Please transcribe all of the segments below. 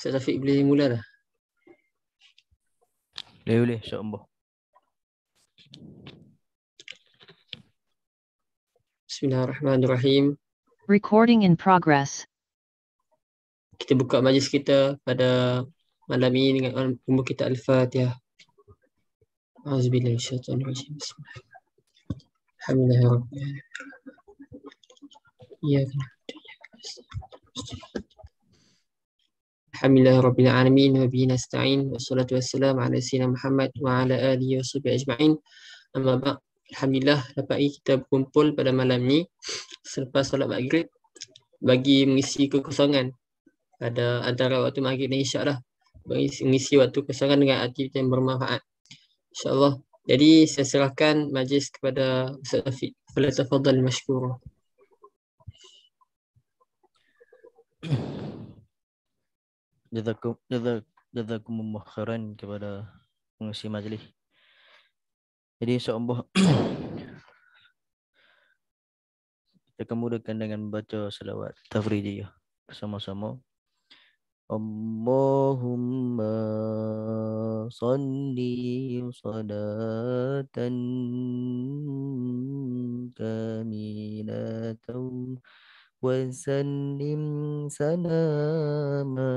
Ustaz Safiq boleh mula dah. Boleh boleh, insya-Allah. Bismillahirrahmanirrahim. Recording in progress. Kita buka majlis kita pada malam ini dengan umur kita Al-Fatihah. Bismillahirrahmanirrahim. Alhamdulillahirrahmanirrahim. Ya Allah. Ya Allah. Alhamdulillah Rabbil Alamin Wa bihi nasta'in Wa salatu wassalam ala sina Muhammad Wa ala alihi wa sahbihi ajma'in ba' Alhamdulillah dapat kita berkumpul pada malam ni Selepas solat maghrib Bagi mengisi kekosongan Pada antara waktu maghrib dan isyak lah Mengisi waktu kekosongan dengan aktiviti yang bermanfaat InsyaAllah Jadi saya serahkan majlis kepada Ustaz Afiq Fala tafadhal mashkurah jazakum jazak jazakum mukhairan kepada pengisi majlis. Jadi seumbah kita kemudahkan dengan membaca selawat tafrijiyah bersama-sama. اللهم صل صلاة كاملة وسلم سلاما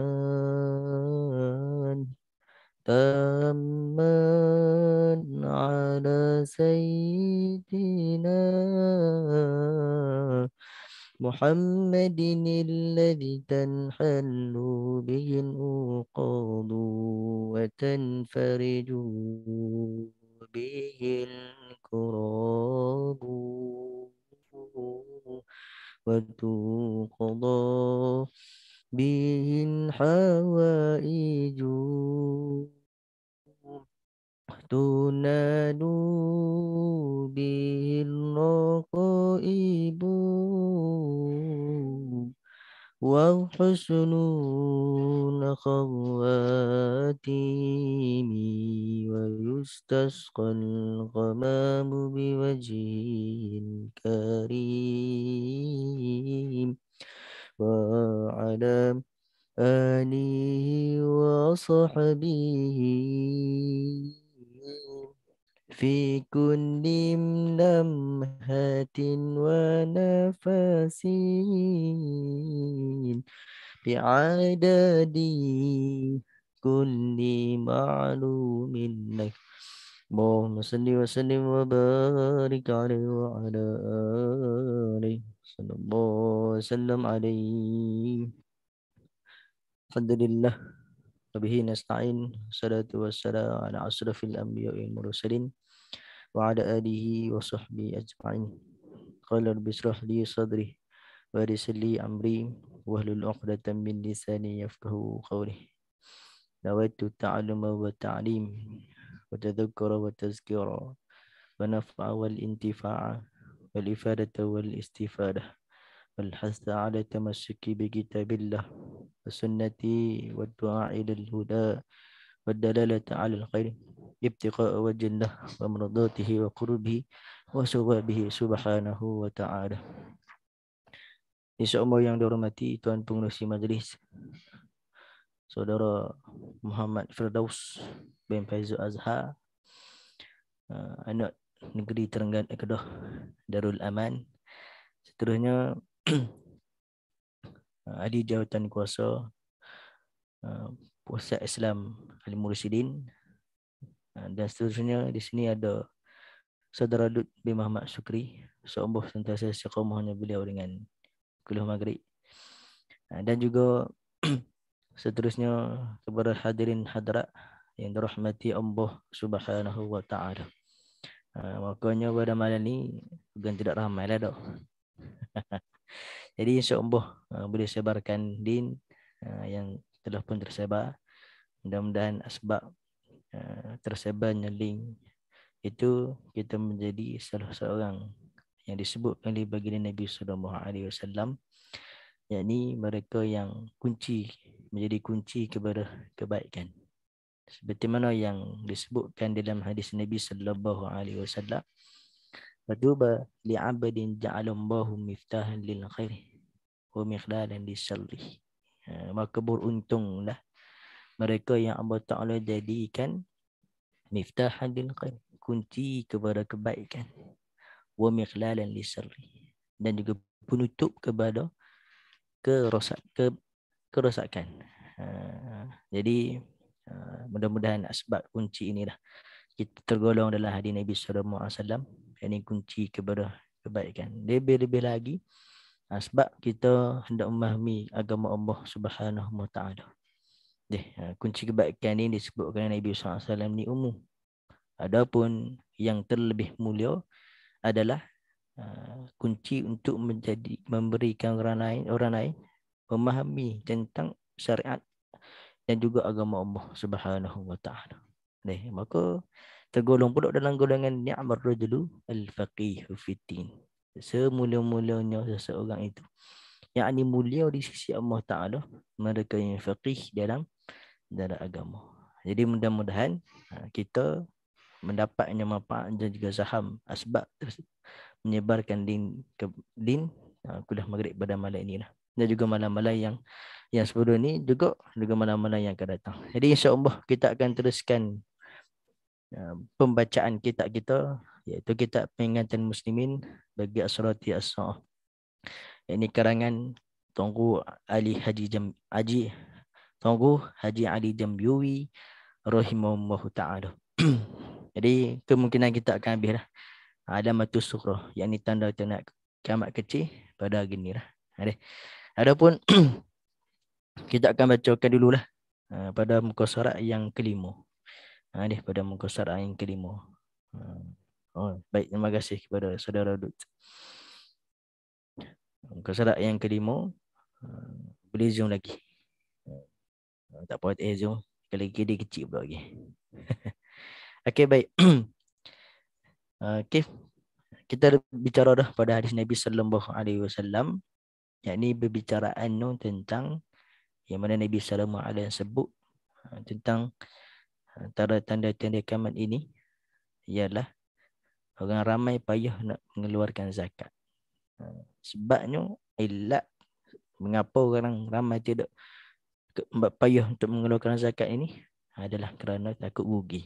تاما على سيدنا محمد الذي تنحل به الأوقاد وتنفرج به الكراب وتوقضى به الحوائج تنال به الرقائب وحسن خواتيم ويستسقى الغمام بوجه كريم وعلى آله وصحبه في كل لمحة ونفس بعدد كل معلوم لك اللهم صل وسلم وبارك عليه وعلى آله صلى الله وسلم عليه الحمد لله وبه نستعين الصلاة والسلام على أشرف الأنبياء والمرسلين وعلى آله وصحبه أجمعين قال رب اشرح لي صدري ويسر لي أمري واحلل عقدة من لساني يفقه قولي نويت التعلم والتعليم وتذكر وتذكير ونفع والانتفاع والإفادة والاستفادة والحث على التمسك بكتاب الله والسنة والدعاء إلى الهدى والدلالة على الخير ابتقاء وجه الله ومرضاته Subhanahu وسوابه سبحانه وتعالى Insya yang dihormati Tuan Pengurusi Majlis Saudara Muhammad Firdaus bin Faizul Azhar uh, Anak Negeri Terengganu Kedah Darul Aman Seterusnya ahli jawatan kuasa ah, pusat Islam Ali Mursidin ah, dan seterusnya di sini ada Saudara Dut bin Muhammad Syukri seumur sentiasa sekomahnya beliau dengan Kuluh Maghrib ah, dan juga seterusnya kepada hadirin hadrat yang dirahmati Allah Subhanahu wa taala. makanya pada malam ni bukan tidak ramai lah dok. Jadi insyaAllah uh, boleh sebarkan din uh, yang telah pun tersebar. Mudah-mudahan sebab uh, tersebarnya din itu kita menjadi salah seorang yang disebut oleh baginda Nabi sallallahu alaihi wasallam yakni mereka yang kunci menjadi kunci kepada kebaikan. Seperti mana yang disebutkan dalam hadis Nabi sallallahu alaihi wasallam Faduba li'abadin ja'alallahu miftahan lil khair wa miqdalan lisalli. Ya, maka beruntunglah mereka yang Allah Ta'ala jadikan miftahan lil khair. Kunci kepada kebaikan. Wa miqdalan lisalli. Dan juga penutup kepada kerosak, ke, kerosakan. Ha, jadi ha, mudah-mudahan sebab kunci inilah kita tergolong dalam hadis Nabi sallallahu alaihi wasallam ini kunci kepada kebaikan. Lebih-lebih lagi ha, sebab kita hendak memahami agama Allah Subhanahu Wa Taala. Deh, ha, kunci kebaikan ini disebutkan Nabi Sallallahu Alaihi Wasallam ni umum. Adapun yang terlebih mulia adalah ha, kunci untuk menjadi memberikan orang lain orang lain memahami tentang syariat dan juga agama Allah Subhanahu Wa Taala. Deh, maka tergolong pula dalam golongan ni'mar rajulu al-faqih fitin semulia-mulianya seseorang itu yang ini mulia di sisi Allah Ta'ala mereka yang faqih dalam dalam agama jadi mudah-mudahan ha, kita mendapatnya manfaat dan juga saham asbab menyebarkan din ke din ha, kuliah maghrib pada malam ini lah. dan juga malam-malam yang yang sebelum ni juga juga malam-malam yang akan datang. Jadi insya-Allah kita akan teruskan Um, pembacaan kitab kita iaitu kitab peringatan muslimin bagi asrati asah ini karangan Tunggu Ali Haji Jam Haji Tunggu Haji Ali Jambiwi rahimahullahu taala jadi kemungkinan kita akan habis lah ada matu sukro yang ni tanda tanda kiamat kecil pada hari lah ada adapun kita akan bacakan dululah uh, pada muka surat yang kelima Alih pada muka surat yang kelima. Hmm. Oh, baik, terima kasih kepada saudara Dut. Muka surat yang kelima, hmm, boleh zoom lagi. Hmm, tak apa, eh zoom. Sekali lagi dia kecil pula lagi. okay, baik. okay. Kita bicara dah pada hadis Nabi Sallallahu Alaihi Wasallam. Yang ini berbicaraan tentang yang mana Nabi Sallallahu Alaihi Wasallam sebut tentang antara tanda-tanda kiamat ini ialah orang ramai payah nak mengeluarkan zakat. Ha, sebabnya ilat mengapa orang ramai tidak payah untuk mengeluarkan zakat ini adalah kerana takut rugi.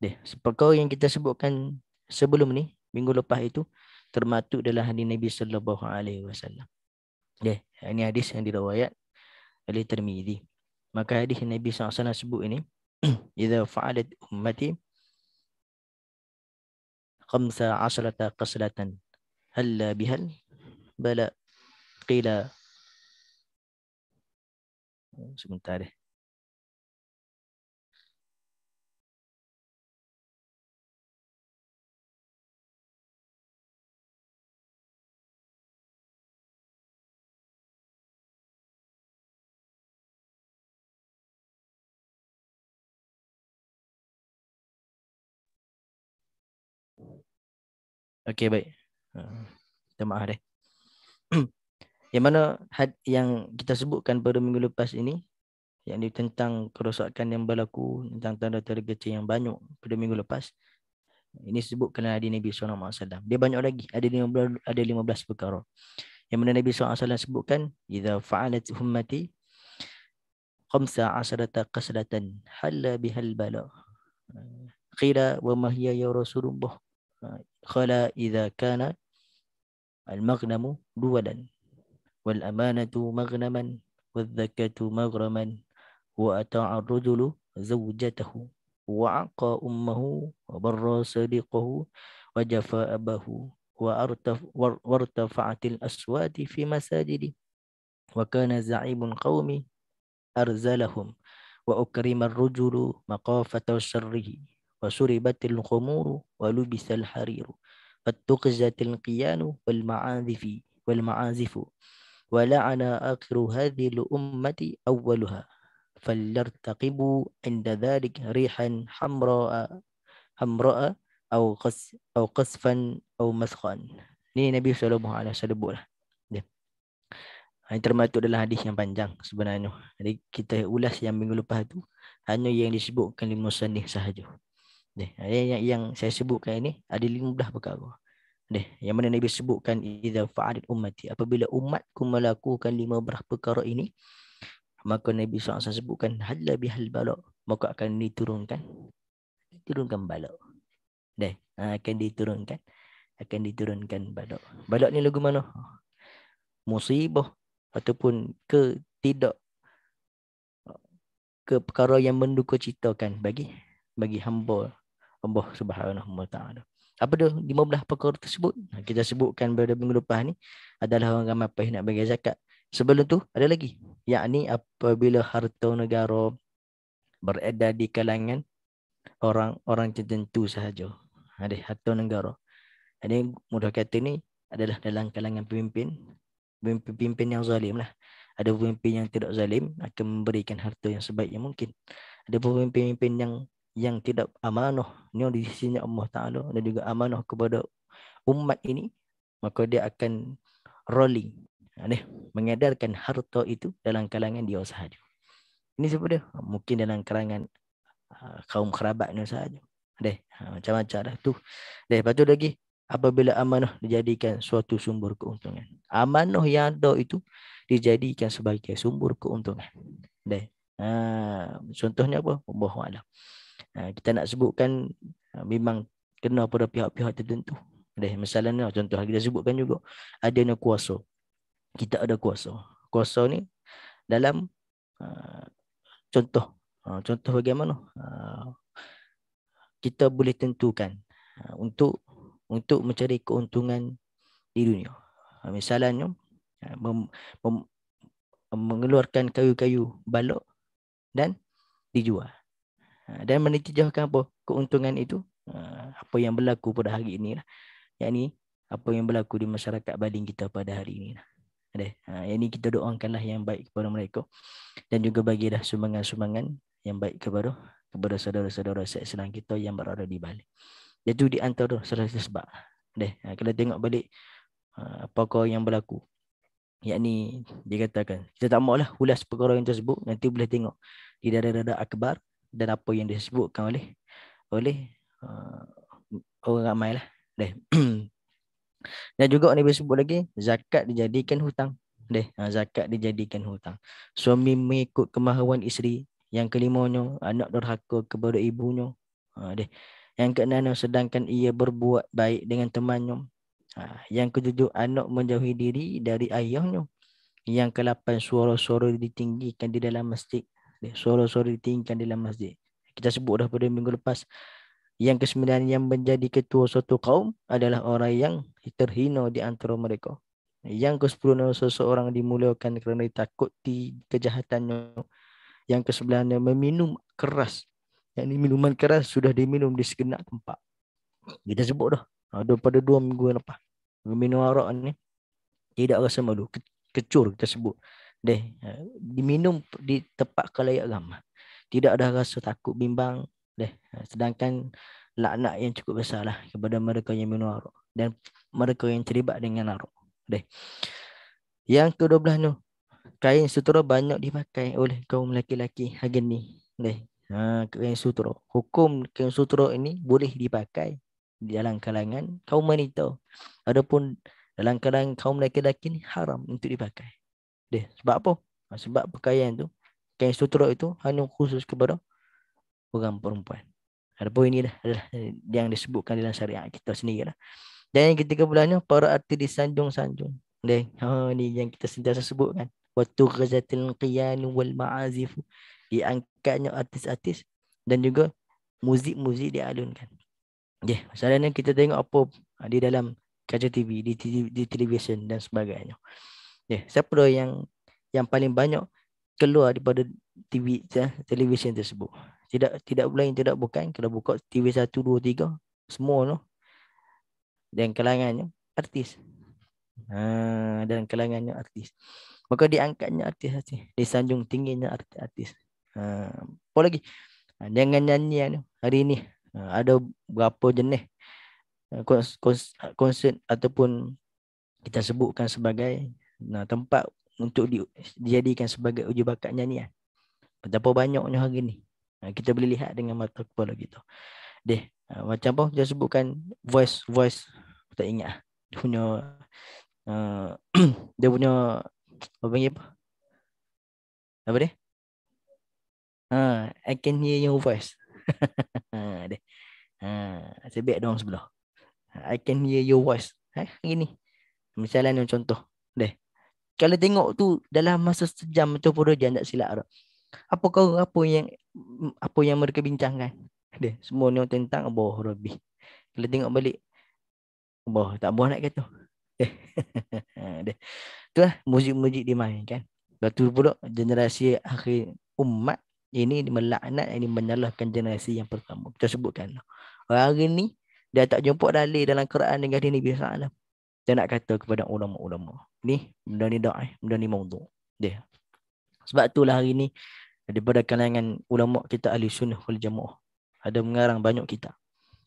Deh, seperkara yang kita sebutkan sebelum ni minggu lepas itu termatuk adalah hadis Nabi sallallahu alaihi wasallam. Deh, ini hadis yang diriwayat oleh Tirmizi. Maka hadis Nabi sallallahu alaihi wasallam sebut ini إذا فعلت أمتي خمس عشرة قسلة هل بهل بلى قيل sebentar deh Okey baik. Ha, minta maaf deh. yang mana had yang kita sebutkan pada minggu lepas ini yang tentang kerosakan yang berlaku tentang tanda-tanda kecil yang banyak pada minggu lepas ini sebutkan hadis Nabi sallallahu alaihi wasallam. Dia banyak lagi ada 15 ada 15 perkara. Yang mana Nabi sallallahu alaihi wasallam sebutkan idza fa'alat ummati khamsa asrata qasdatan halla bihal bala. Ha, qila wa mahiya ya Rasulullah. Ha, خلا إذا كان المغنم دولا والأمانة مغنما والذكاة مغرما وأتاع الرجل زوجته وعقى أمه وبر صديقه وجفى أباه وارتفعت الأصوات في مساجد وكان زعيم القوم أرزلهم وأكرم الرجل مقافة شره وشربت الخمور ولبس الحرير فاتقزت القيان والمعازف والمعازف ولعن آخر هذه الأمة أولها فليرتقبوا عند ذلك ريحا حمراء حمراء أو قص أو قصفا أو مسخan. Ini Nabi Sallallahu Alaihi Wasallam buat lah. Ya. Ini termasuk adalah hadis yang panjang sebenarnya. Jadi kita ulas yang minggu lepas tu hanya yang disebutkan di musannif sahaja. Deh, yang, yang saya sebutkan ini ada 15 perkara. Deh, yang mana Nabi sebutkan idza fa'alat ummati apabila umatku melakukan 15 perkara ini maka Nabi SAW sebutkan halla bihal bala maka akan diturunkan diturunkan bala. Deh, akan diturunkan akan diturunkan bala. Bala ni lagu mana? Musibah ataupun ke tidak ke perkara yang mendukacitakan bagi bagi hamba Allah Subhanahu Wa Taala. Apa tu 15 perkara tersebut? Ha, kita sebutkan pada minggu lepas ni adalah orang ramai apa nak bagi zakat. Sebelum tu ada lagi, yakni apabila harta negara berada di kalangan orang-orang tertentu sahaja. Ada harta negara. Ini mudah kata ni adalah dalam kalangan pemimpin pemimpin yang zalim lah. Ada pemimpin yang tidak zalim akan memberikan harta yang sebaik yang mungkin. Ada pemimpin-pemimpin yang yang tidak amanah ni di sisi Allah Taala dan juga amanah kepada umat ini maka dia akan rolling ha, ni mengedarkan harta itu dalam kalangan dia sahaja ini siapa dia mungkin dalam kalangan ha, kaum kerabat ni sahaja deh ha, macam-macam dah tu deh patu lagi apabila amanah dijadikan suatu sumber keuntungan amanah yang ada itu dijadikan sebagai sumber keuntungan deh ha, contohnya apa bohong alam Ah, kita nak sebutkan ah, memang kena pada pihak-pihak tertentu. Dah misalnya lah. contoh lah, kita sebutkan juga ada adanya kuasa. Kita ada kuasa. Kuasa ni dalam ah, contoh contoh bagaimana kita boleh tentukan untuk untuk mencari keuntungan di dunia. Misalnya mem, mem, mengeluarkan kayu-kayu balok dan dijual. Ha, dan menitijahkan apa keuntungan itu ha, apa yang berlaku pada hari ini lah yakni apa yang berlaku di masyarakat Baling kita pada hari ini lah ada ha yakni kita doakanlah yang baik kepada mereka dan juga bagi dah sumbangan-sumbangan yang baik kepada kepada saudara-saudara seislam kita yang berada di Bali. Itu di antara salah sebab. Deh, ha, kalau tengok balik apakah yang berlaku. Yakni dikatakan kita tak maulah ulas perkara yang tersebut nanti boleh tengok di daerah-daerah akbar dan apa yang disebutkan oleh oleh uh, orang ramai lah. Deh. dan juga ni disebut lagi zakat dijadikan hutang. Deh, uh, zakat dijadikan hutang. Suami mengikut kemahuan isteri yang kelimanya anak durhaka kepada ibunya. Ha, deh. Yang keenamnya sedangkan ia berbuat baik dengan temannya. Ha, uh, yang ketujuh anak menjauhi diri dari ayahnya. Yang kelapan suara-suara ditinggikan di dalam masjid. Solat-solat suara ditinggikan dalam masjid Kita sebut dah pada minggu lepas Yang kesembilan yang menjadi ketua suatu kaum Adalah orang yang terhina di antara mereka Yang kesepuluh seseorang dimuliakan kerana ditakuti kejahatannya Yang kesembilan meminum keras Yang ini minuman keras sudah diminum di segenap tempat Kita sebut dah ha, Pada dua minggu lepas Minum arak ni Tidak rasa malu Kecur kita sebut deh diminum di tempat kelayak agama tidak ada rasa takut bimbang deh sedangkan laknat yang cukup besarlah kepada mereka yang minum arak dan mereka yang terlibat dengan arak deh yang ke-12 tu kain sutera banyak dipakai oleh kaum lelaki-lelaki hari ni deh ha, kain sutera hukum kain sutera ini boleh dipakai di dalam kalangan kaum wanita adapun dalam kalangan kaum lelaki-lelaki ni haram untuk dipakai dia. Sebab apa? Ah, sebab pakaian tu, kain sutrok itu hanya khusus kepada orang perempuan. Adapun ini dah adalah yang disebutkan dalam syariat kita sendiri lah. Dan yang ketiga bulannya para arti di sanjung sanjung Dia, oh, ni yang kita sentiasa sebutkan. Waktu ghazatil qiyan wal ma'azif diangkatnya artis-artis dan juga muzik-muzik dialunkan. Ya, yeah, masalahnya kita tengok apa ah, di dalam kaca TV, di, di, di televisyen dan sebagainya yeah, siapa dia yang yang paling banyak keluar daripada TV ya, eh, televisyen tersebut. Tidak tidak lain tidak bukan kalau buka TV 1 2 3 semua tu no? dan kelangannya artis. Ha, dan kelangannya artis. Maka diangkatnya artis artis disanjung tingginya artis. -artis. Ha, apa lagi? Ha, jangan nyanyi ya, hari ini ha, ada berapa jenis eh, kons- konsert ataupun kita sebutkan sebagai nah, tempat untuk di, dijadikan sebagai uji bakat nyanyian. Eh. Betapa banyaknya hari ni. kita boleh lihat dengan mata kepala kita. Deh, ah, macam apa dia sebutkan voice voice aku tak ingat. Ah. Dia punya uh, dia punya apa panggil apa? Apa dia? Ha, I can hear your voice. Ha, deh. Ha, sebab dong sebelah. I can hear your voice. Ha, hari ni. Misalnya contoh. Deh kalau tengok tu dalam masa sejam atau pun jam tak silap tak. Apa kau apa yang apa yang mereka bincangkan? Ada semua ni tentang Allah Rabbi. Kalau tengok balik Allah tak buah nak kata. Ha, ada. tu lah muzik-muzik dimainkan. Batu tu pula generasi akhir umat ini melaknat ini menyalahkan generasi yang pertama. Kita sebutkan. Lah. Hari ni dia tak jumpa dalil dalam Quran dengan dia ni biasa lah. Dia nak kata kepada ulama-ulama ni benda ni dak eh benda ni maudhu dia sebab itulah hari ni daripada kalangan ulama kita ahli sunnah wal jamaah ada mengarang banyak kita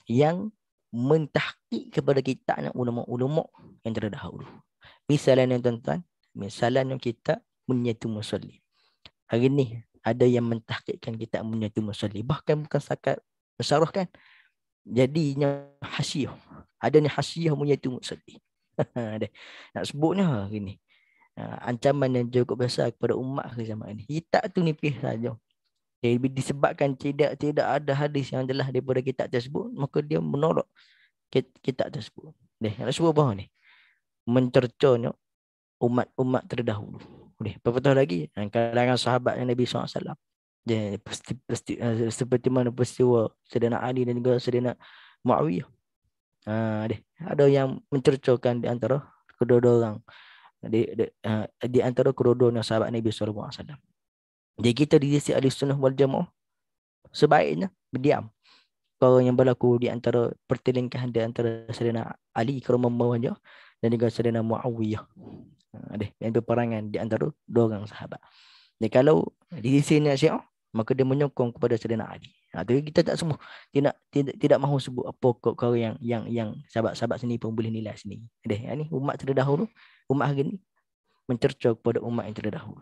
yang mentahqiq kepada kita nak ulama-ulama yang terdahulu misalnya tuan-tuan misalnya kita menyatu musalli hari ni ada yang mentahqiqkan kita menyatu musalli bahkan bukan sekat bersarah kan? jadinya hasiah ada ni hasiah menyatu musalli Ada nak sebutnya hari ni. Ah, ancaman yang cukup besar kepada umat ke zaman ini. Kitab tu nipis saja. jadi disebabkan tidak tidak ada hadis yang jelas daripada kitab tersebut, maka dia menolak kitab tersebut. Deh, nak sebut apa ni? Mencercanya umat-umat terdahulu. Deh, apa tahu lagi? Kalangan sahabat yang Nabi SAW. Dia, pasti seperti, eh, seperti mana peristiwa Sedina Ali dan juga Sedina Muawiyah. Nah, deh, ada yang mencercokkan di antara kedua orang di, di, uh, di antara kedua sahabat Nabi sallallahu alaihi wasallam. Jadi kita di sisi ahli sunnah wal jamaah sebaiknya berdiam. Kalau yang berlaku di antara pertelingkahan di antara Serena Ali kerumah kerumahnya dan juga Serena Muawiyah. Ha, ah, deh, yang peperangan di antara dua orang sahabat. Jadi kalau di sini Syiah maka dia menyokong kepada Sayyidina Ali. Ha, tapi kita tak semua tidak tidak, tidak mahu sebut apa kok kau yang yang yang sahabat-sahabat sini pun boleh nilai sini. Deh, ya, ni umat terdahulu, umat hari ni mencerca kepada umat yang terdahulu.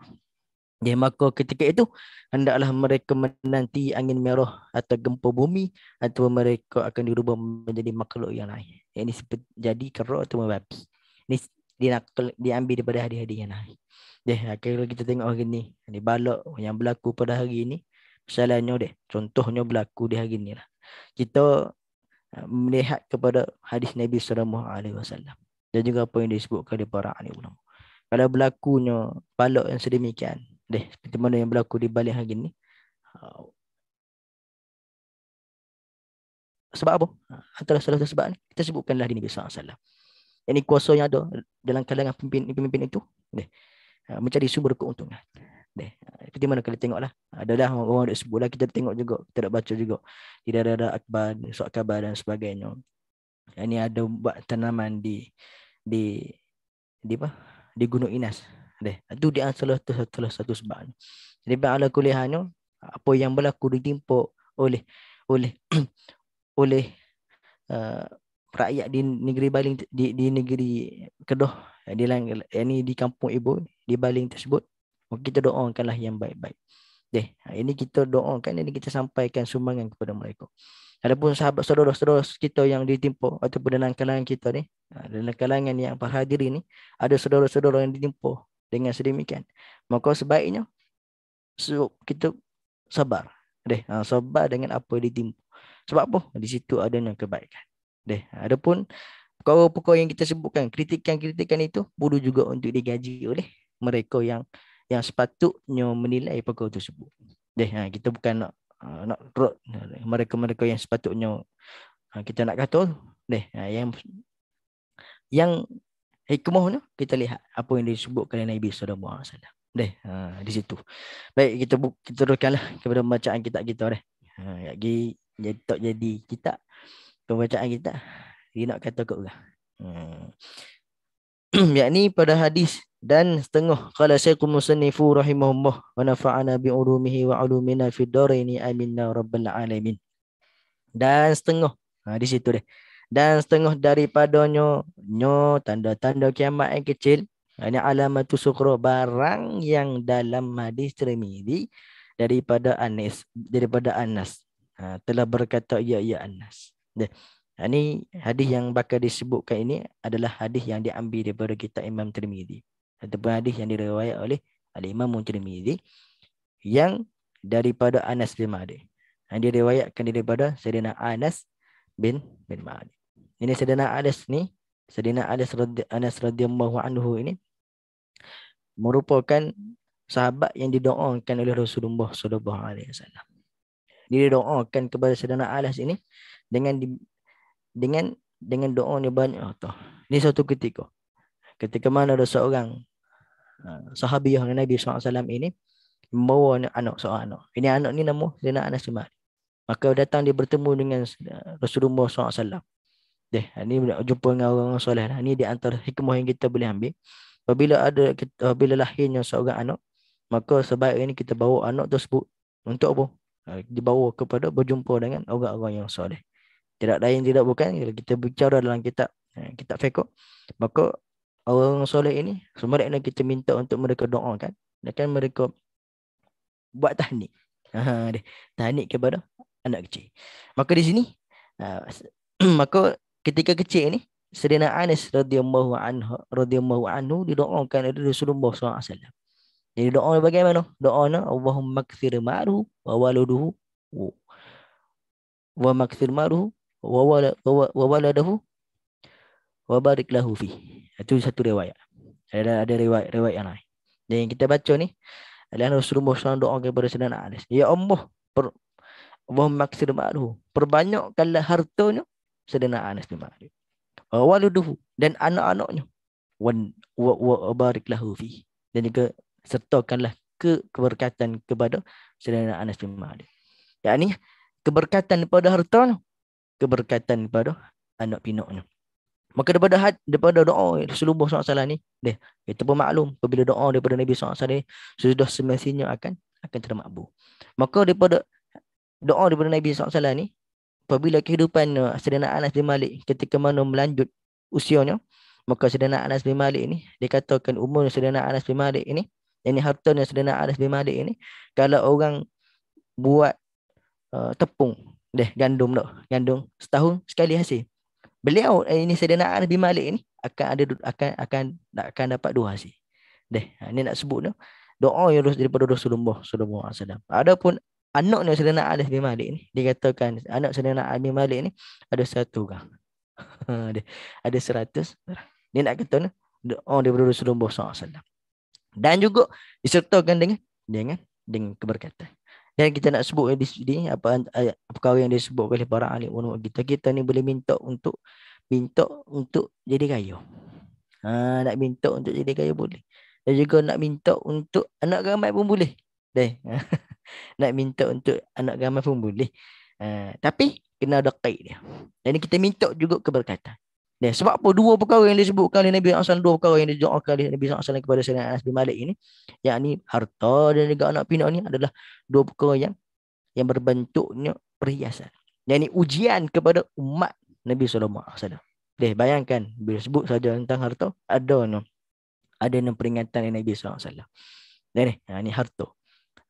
Ya, maka ketika itu hendaklah mereka menanti angin merah atau gempa bumi atau mereka akan dirubah menjadi makhluk yang lain. Ini jadi kera atau babi. Ini dinakal diambil daripada hadiah-hadiahnya nah. Deh, lah, kalau kita tengok hari ni, ni balok yang berlaku pada hari ni, masalahnya deh, contohnya berlaku di hari ni lah. Kita eh, melihat kepada hadis Nabi sallallahu alaihi wasallam dan juga apa yang disebutkan di para ahli ulama. Kalau berlakunya balok yang sedemikian, deh, seperti mana yang berlaku di balik hari ni? Sebab apa? Antara ha, salah satu sebab ni, kita sebutkanlah di Nabi sallallahu yang ini kuasa yang ada dalam kalangan pemimpin-pemimpin itu deh ah, mencari sumber keuntungan deh ah, seperti mana kita tengoklah ah, adalah orang dak sebutlah kita tengok juga kita dak baca juga tidak ada akbar sok kabar dan sebagainya ini ada buat tanaman di di di apa di gunung inas deh itu di antara satu satu satu sebab jadi ala kuliahnya apa yang berlaku ditimpa oleh oleh oleh rakyat di negeri Baling di, di negeri Kedah eh, di lang ini di kampung Ibu di Baling tersebut oh, kita doakanlah yang baik-baik. Deh, ah, ini kita doakan ini kita sampaikan sumbangan kepada mereka. Adapun sahabat saudara-saudara kita yang ditimpa ataupun dalam kalangan kita ni, ah, dalam kalangan yang berhadir ini, ada saudara-saudara yang ditimpa dengan sedemikian. Maka sebaiknya so, kita sabar. Deh, ah, sabar dengan apa yang ditimpa. Sebab apa? Di situ ada yang kebaikan. Deh. Adapun perkara-perkara yang kita sebutkan, kritikan-kritikan itu perlu juga untuk digaji oleh mereka yang yang sepatutnya menilai perkara tersebut. Deh, ha, kita bukan nak ha, nak rot mereka-mereka yang sepatutnya ha, kita nak kata deh yang yang hikmahnya kita lihat apa yang disebut kepada Nabi sallallahu alaihi wasallam. Deh, di situ. Baik kita bu- kita teruskanlah kepada bacaan kita kita deh. Ha, lagi jadi tak Jadi, kita pembacaan kita. Dia nak kata kat orang. Lah. Hmm. Yang ni pada hadis dan setengah qala syaikhul musannifu rahimahullah wa nafa'ana bi ulumihi wa ulumina fid dharaini aminna rabbil alamin. Dan setengah. Ha, di situ dia. Dan setengah daripada nyo nyo tanda-tanda kiamat yang kecil Ini alamat tu sukro barang yang dalam hadis Tirmizi daripada Anas daripada Anas ha, telah berkata ya ya Anas. Ini ha, ya. hadis yang bakal disebutkan ini adalah hadis yang diambil daripada kitab Imam Tirmizi. Ataupun hadis yang diriwayat oleh Al Imam Tirmizi yang daripada Anas bin Malik. Yang ha, diriwayatkan daripada Sayyidina Anas bin bin Malik. Ini Sayyidina Anas ni, Sayyidina Anas Anas radhiyallahu anhu ini merupakan sahabat yang didoakan oleh Rasulullah sallallahu alaihi wasallam. Dia didoakan kepada Sayyidina Anas ini dengan di, dengan dengan doa ni banyak ah, oh, tuh. Ni satu ketika. Ketika mana ada seorang ha, sahabiah Nabi SAW ini membawa anak seorang anak. Ini anak ni nama Zina Anas bin Maka datang dia bertemu dengan eh, Rasulullah SAW. alaihi Deh, ini ha, jumpa dengan orang-orang soleh. Ini lah. di antara hikmah yang kita boleh ambil. Apabila ada apabila lahirnya seorang anak, maka sebaik ini kita bawa anak tersebut untuk apa? Ha, dibawa kepada berjumpa dengan orang-orang yang soleh tidak lain tidak bukan kalau kita bicara dalam kitab eh, kitab fiqh maka orang soleh ini semua yang kita minta untuk mereka doakan dan mereka buat tahnik ha tahnik kepada anak kecil maka di sini ha, maka ketika kecil ini Serina Anas radhiyallahu anhu radhiyallahu anhu didoakan oleh Rasulullah SAW. Jadi doa bagaimana? Doanya Allahumma kthir maruhu wa waluduhu wa maktsir maruhu wa wala wa wa barik lahu fi. Itu satu riwayat. Ada ada riwayat riwayat yang lain. Dan yang kita baca ni adalah suruh SAW doa kepada Sayyidina Ali. Ya Allah, per, Allahumma maksir ma'ruhu. Perbanyakkanlah hartanya Sayyidina Anas bin Malik. Waluduhu dan anak-anaknya. Wan wa, wa fi. Dan juga sertakanlah ke keberkatan kepada Sayyidina Anas bin Malik. Yang ni keberkatan pada harta keberkatan kepada anak pinoknya. Maka daripada had daripada doa Rasulullah SAW ni, deh, itu pun maklum apabila doa daripada Nabi SAW ni sudah semestinya akan akan termakbul. Maka daripada doa daripada Nabi SAW ni apabila kehidupan uh, Saidina Anas bin Malik ketika mana melanjut usianya, maka Saidina Anas bin Malik ni dikatakan umur Saidina Anas bin Malik ini ini harta yang Saidina Anas bin Malik ini kalau orang buat uh, tepung deh gandum tu gandum setahun sekali hasil beliau ini saya nak Nabi Malik ni akan ada akan akan akan dapat dua hasil deh ini ha, nak sebut tu doa yang harus daripada Rasulullah sallallahu alaihi wasallam adapun anak ni sedena Ali bin Malik ni dikatakan anak sedena Ali bin Malik ni ada satu kah ha, ada ada seratus ni nak kata ni doa daripada Rasulullah sallallahu alaihi wasallam dan juga disertakan dengan dengan dengan keberkatan yang kita nak sebut di sini apa eh, perkara yang disebut oleh para ahli ulama kita kita ni boleh minta untuk minta untuk jadi kaya. Ha, nak minta untuk jadi kaya boleh. Dan juga nak minta untuk anak ramai pun boleh. Deh. nak minta untuk anak ramai pun boleh. Ha, tapi kena ada qaid dia. Dan kita minta juga keberkatan. Ya, sebab apa dua perkara yang disebutkan oleh Nabi Hasan dua perkara yang didoakan oleh Nabi Hasan kepada Sayyidina Anas bin Malik ini yakni harta dan juga anak pinak ni adalah dua perkara yang yang berbentuknya perhiasan. Yakni ujian kepada umat Nabi Sallallahu Alaihi Wasallam. Deh bayangkan bila sebut saja tentang harta ada no ada no peringatan dari Nabi Sallallahu Alaihi Wasallam. Dan ha, ni harta.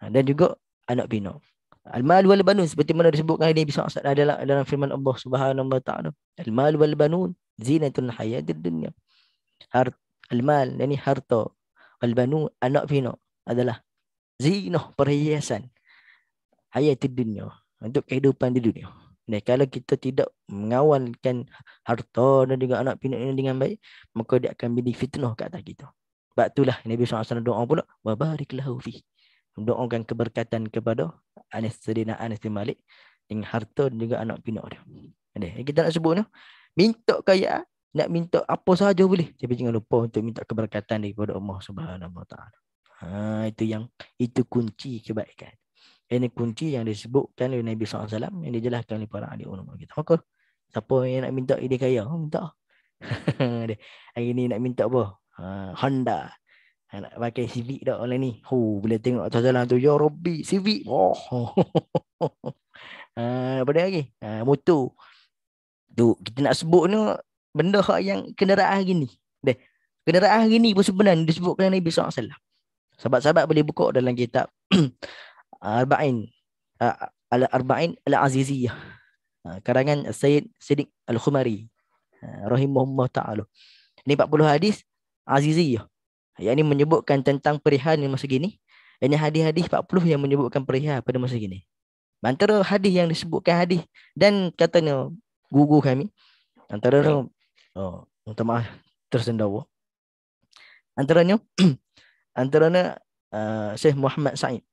Ha, dan juga anak pinak. Al-mal wal banun seperti mana disebutkan ini bisa adalah dalam firman Allah Subhanahu wa taala. Al-mal wal banun itu zinatun hayatid dunia, hart almal yani harta albanu anak fino adalah zinah perhiasan di dunia untuk kehidupan di dunia dan kalau kita tidak mengawalkan harta dan juga anak pinak ini dengan baik maka dia akan menjadi fitnah kat atas kita sebab itulah Nabi SAW doa pula wa barik lahu fi doakan keberkatan kepada Anas sedina Anas Malik dengan harta dan juga anak pinak dia. Ini kita nak sebut ni. No? Minta kaya Nak minta apa sahaja boleh Tapi jangan lupa untuk minta keberkatan daripada Allah Subhanahu Wa Taala. Ha, itu yang Itu kunci kebaikan Ini kunci yang disebutkan oleh Nabi SAW Yang dijelaskan oleh para ahli ulama kita Maka Siapa yang nak minta ide kaya oh, Minta Hari ni nak minta apa ha, Honda ha, nak pakai Civic dah online ni. Hu, boleh tengok atas jalan tu, ya Rabbi, Civic. Oh. ha, apa dia lagi? Ha, motor tu kita nak sebut ni benda hak yang kenderaan hari ni deh kenderaan hari ni pun sebenarnya disebut kena Nabi SAW sahabat-sahabat boleh buka dalam kitab arbain al arbain al aziziyah ha, karangan Sayyid Siddiq Al-Khumari ha, rahimahullah taala ni 40 hadis aziziyah yang ini menyebutkan tentang perihal di masa gini ini hadis-hadis 40 yang menyebutkan perihal pada masa gini antara hadis yang disebutkan hadis dan katanya guru kami antara ya. oh minta maaf tersendawa antaranya antaranya uh, Syekh Muhammad Said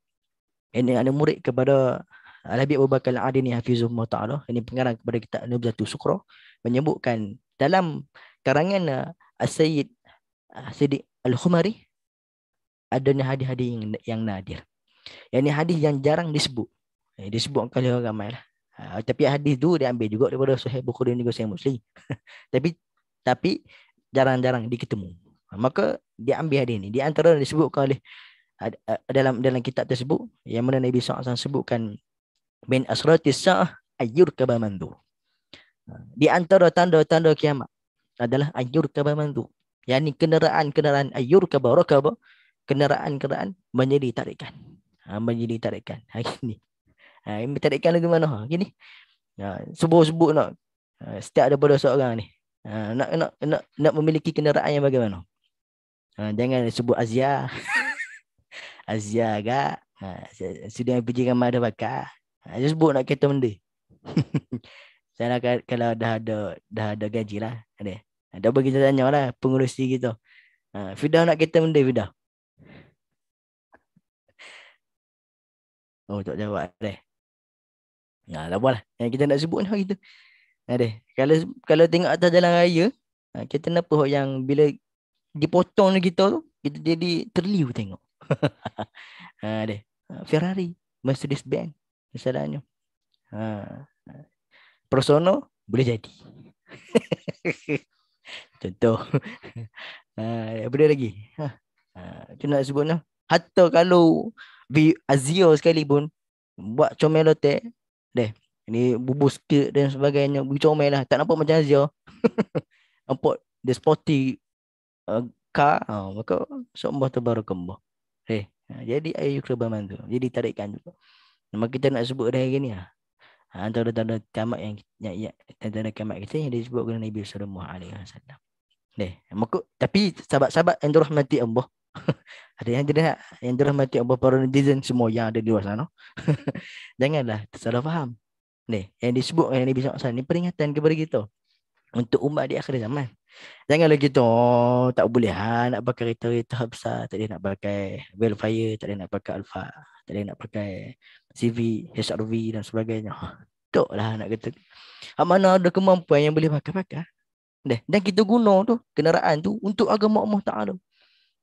ini ada murid kepada Al-Habib uh, Abu Bakar Al-Adi ni Hafizullah Ta'ala Ini pengarang kepada kita kitab Nubzatul Sukra Menyebutkan dalam karangan uh, Al-Sayyid uh, Siddiq Al-Khumari Adanya hadis-hadis yang, yang nadir Yang ini hadis yang jarang disebut eh, Disebut kali orang ramai lah Uh, tapi hadis tu dia ambil juga daripada Sahih Bukhari juga Sahih Muslim. tapi tapi jarang-jarang diketemu. Ha, maka dia ambil hadis ni. Di antara yang disebutkan oleh uh, dalam dalam kitab tersebut yang mana Nabi SAW sebutkan min asratis sa'ah ayyur kabamandu. Ha, di antara tanda-tanda kiamat adalah ayyur kabamandu. Yang ni kenderaan-kenderaan ayyur kabarakaba. Kenderaan-kenderaan menjadi tarikan. Ha, menjadi tarikan. hari ini. Ha, yang minta ikan lagu mana? Ha, gini. Ha, sebut-sebut nak. Ha, setiap ada pada seorang ni. Ha, nak, nak, nak, nak memiliki kenderaan yang bagaimana? Ha, jangan sebut Azia. Azia ke? Ha, sudah yang pergi gambar ada bakar. Ha, dia sebut nak kereta benda. Saya nak kalau dah ada dah ada gaji lah. Ada. Ha, dah bagi kita tanya lah pengurusi kita. Ha, Fidah nak kereta benda Fidah. Oh tak jawab deh. Ha, tak apalah. Yang kita nak sebut ni hak kita. Ada. Ha, kalau kalau tengok atas jalan raya, ha, kita kenapa hak yang bila dipotong ni kita tu, kita jadi terliu tengok. ha, ada. Ha, Ferrari, Mercedes Benz, misalnya. Ha, ha. Persona boleh jadi. Contoh. ha, apa dia lagi? Ha. Ha, nak sebut ni. Hatta kalau Vi Azio sekali pun buat comel lote Deh. Ini bubus sikit dan sebagainya. Bagi comel lah. Tak nampak macam Azia. nampak dia sporty uh, car. Oh, ah, maka sombah tu baru kembah. Hey. Ha, jadi ayu kerabaman tu. Jadi tarikan juga. Nama kita nak sebut dah hari ni lah. Antara tanda kiamat yang ya, ya, tanda kiamat kita yang disebut oleh Nabi Sallallahu Alaihi Wasallam. Deh. Maka, tapi sahabat-sahabat yang dirahmati Allah. ada yang gerah yang gerah mati apa netizen semua yang ada di luar sana. Janganlah tersalah faham. Ni, yang disebut yang ni bisa ni peringatan kepada kita untuk umat di akhir zaman. Janganlah kita oh, tak boleh ha, nak pakai kereta-kereta besar, tak boleh nak pakai Wildfire, tak boleh nak pakai Alfa, tak boleh nak pakai CV, HRV dan sebagainya. Tak lah nak kata. Ha, mana ada kemampuan yang boleh pakai-pakai? Dan kita guna tu kenderaan tu untuk agama Allah Ta'ala.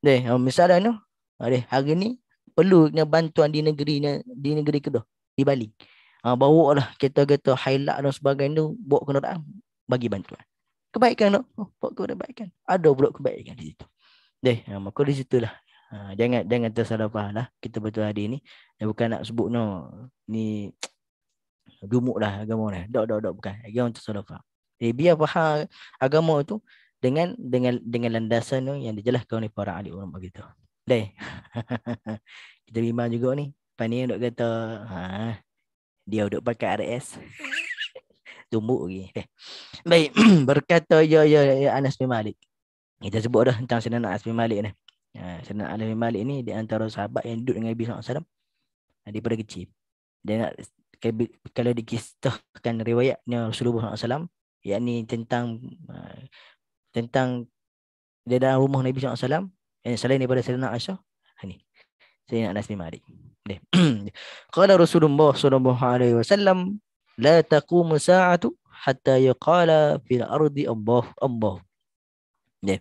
Deh, oh, eh, um, misalnya tu. Ah, deh, hari ni perlu perlunya bantuan di negeri di negeri Kedah, di Bali. Ha, ah, bawa lah kita kereta highlight dan sebagainya tu buat kenderaan bagi bantuan. Kebaikan tu. Oh, buat kebaikan. Ada pula kebaikan di situ. Deh, ha, maka di situ lah. jangan jangan tersalah faham lah. Kita betul hari ni. Ya, bukan nak sebut no. Ni gemuk lah agama ni. Tak, tak, tak. Bukan. Lagi orang tersalah faham. Eh, biar faham agama tu dengan dengan dengan landasan tu yang dijelaskan oleh para ahli ulama kita. Dai. kita bimbang juga ni. Pani yang duk kata ha, dia duk pakai RS. Tumbuk lagi. Eh. Baik, berkata ya, ya ya Anas bin Malik. Kita sebut dah tentang Sayyidina Anas bin Malik ni. Ha, Sayyidina Anas bin Malik ni di antara sahabat yang duduk dengan Nabi sallallahu alaihi wasallam ha, daripada kecil. Dia nak kalau dikisahkan riwayatnya Rasulullah sallallahu alaihi wasallam yakni tentang uh, tentang dia dalam rumah Nabi SAW yang eh, selain daripada Sayyidina Aisyah ini Sayyidina Anas bin Malik qala Rasulullah sallallahu alaihi wasallam la taqumu sa'atu hatta yuqala fil ardi Allah Allah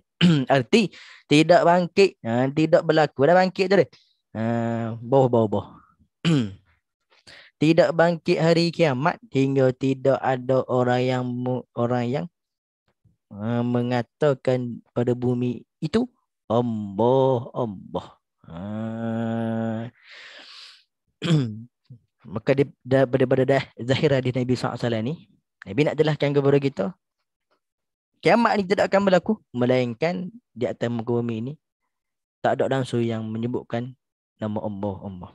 arti tidak bangkit ha, tidak berlaku dah bangkit tu dia ha, bawah bawah bawah tidak bangkit hari kiamat hingga tidak ada orang yang orang yang Eh, mengatakan pada bumi itu Allah Allah. Eh. Maka daripada dah zahirah di Nabi SAW ni Nabi nak jelaskan kepada kita Kiamat ni tidak akan berlaku Melainkan di atas muka bumi ni Tak ada langsung yang menyebutkan Nama Allah Allah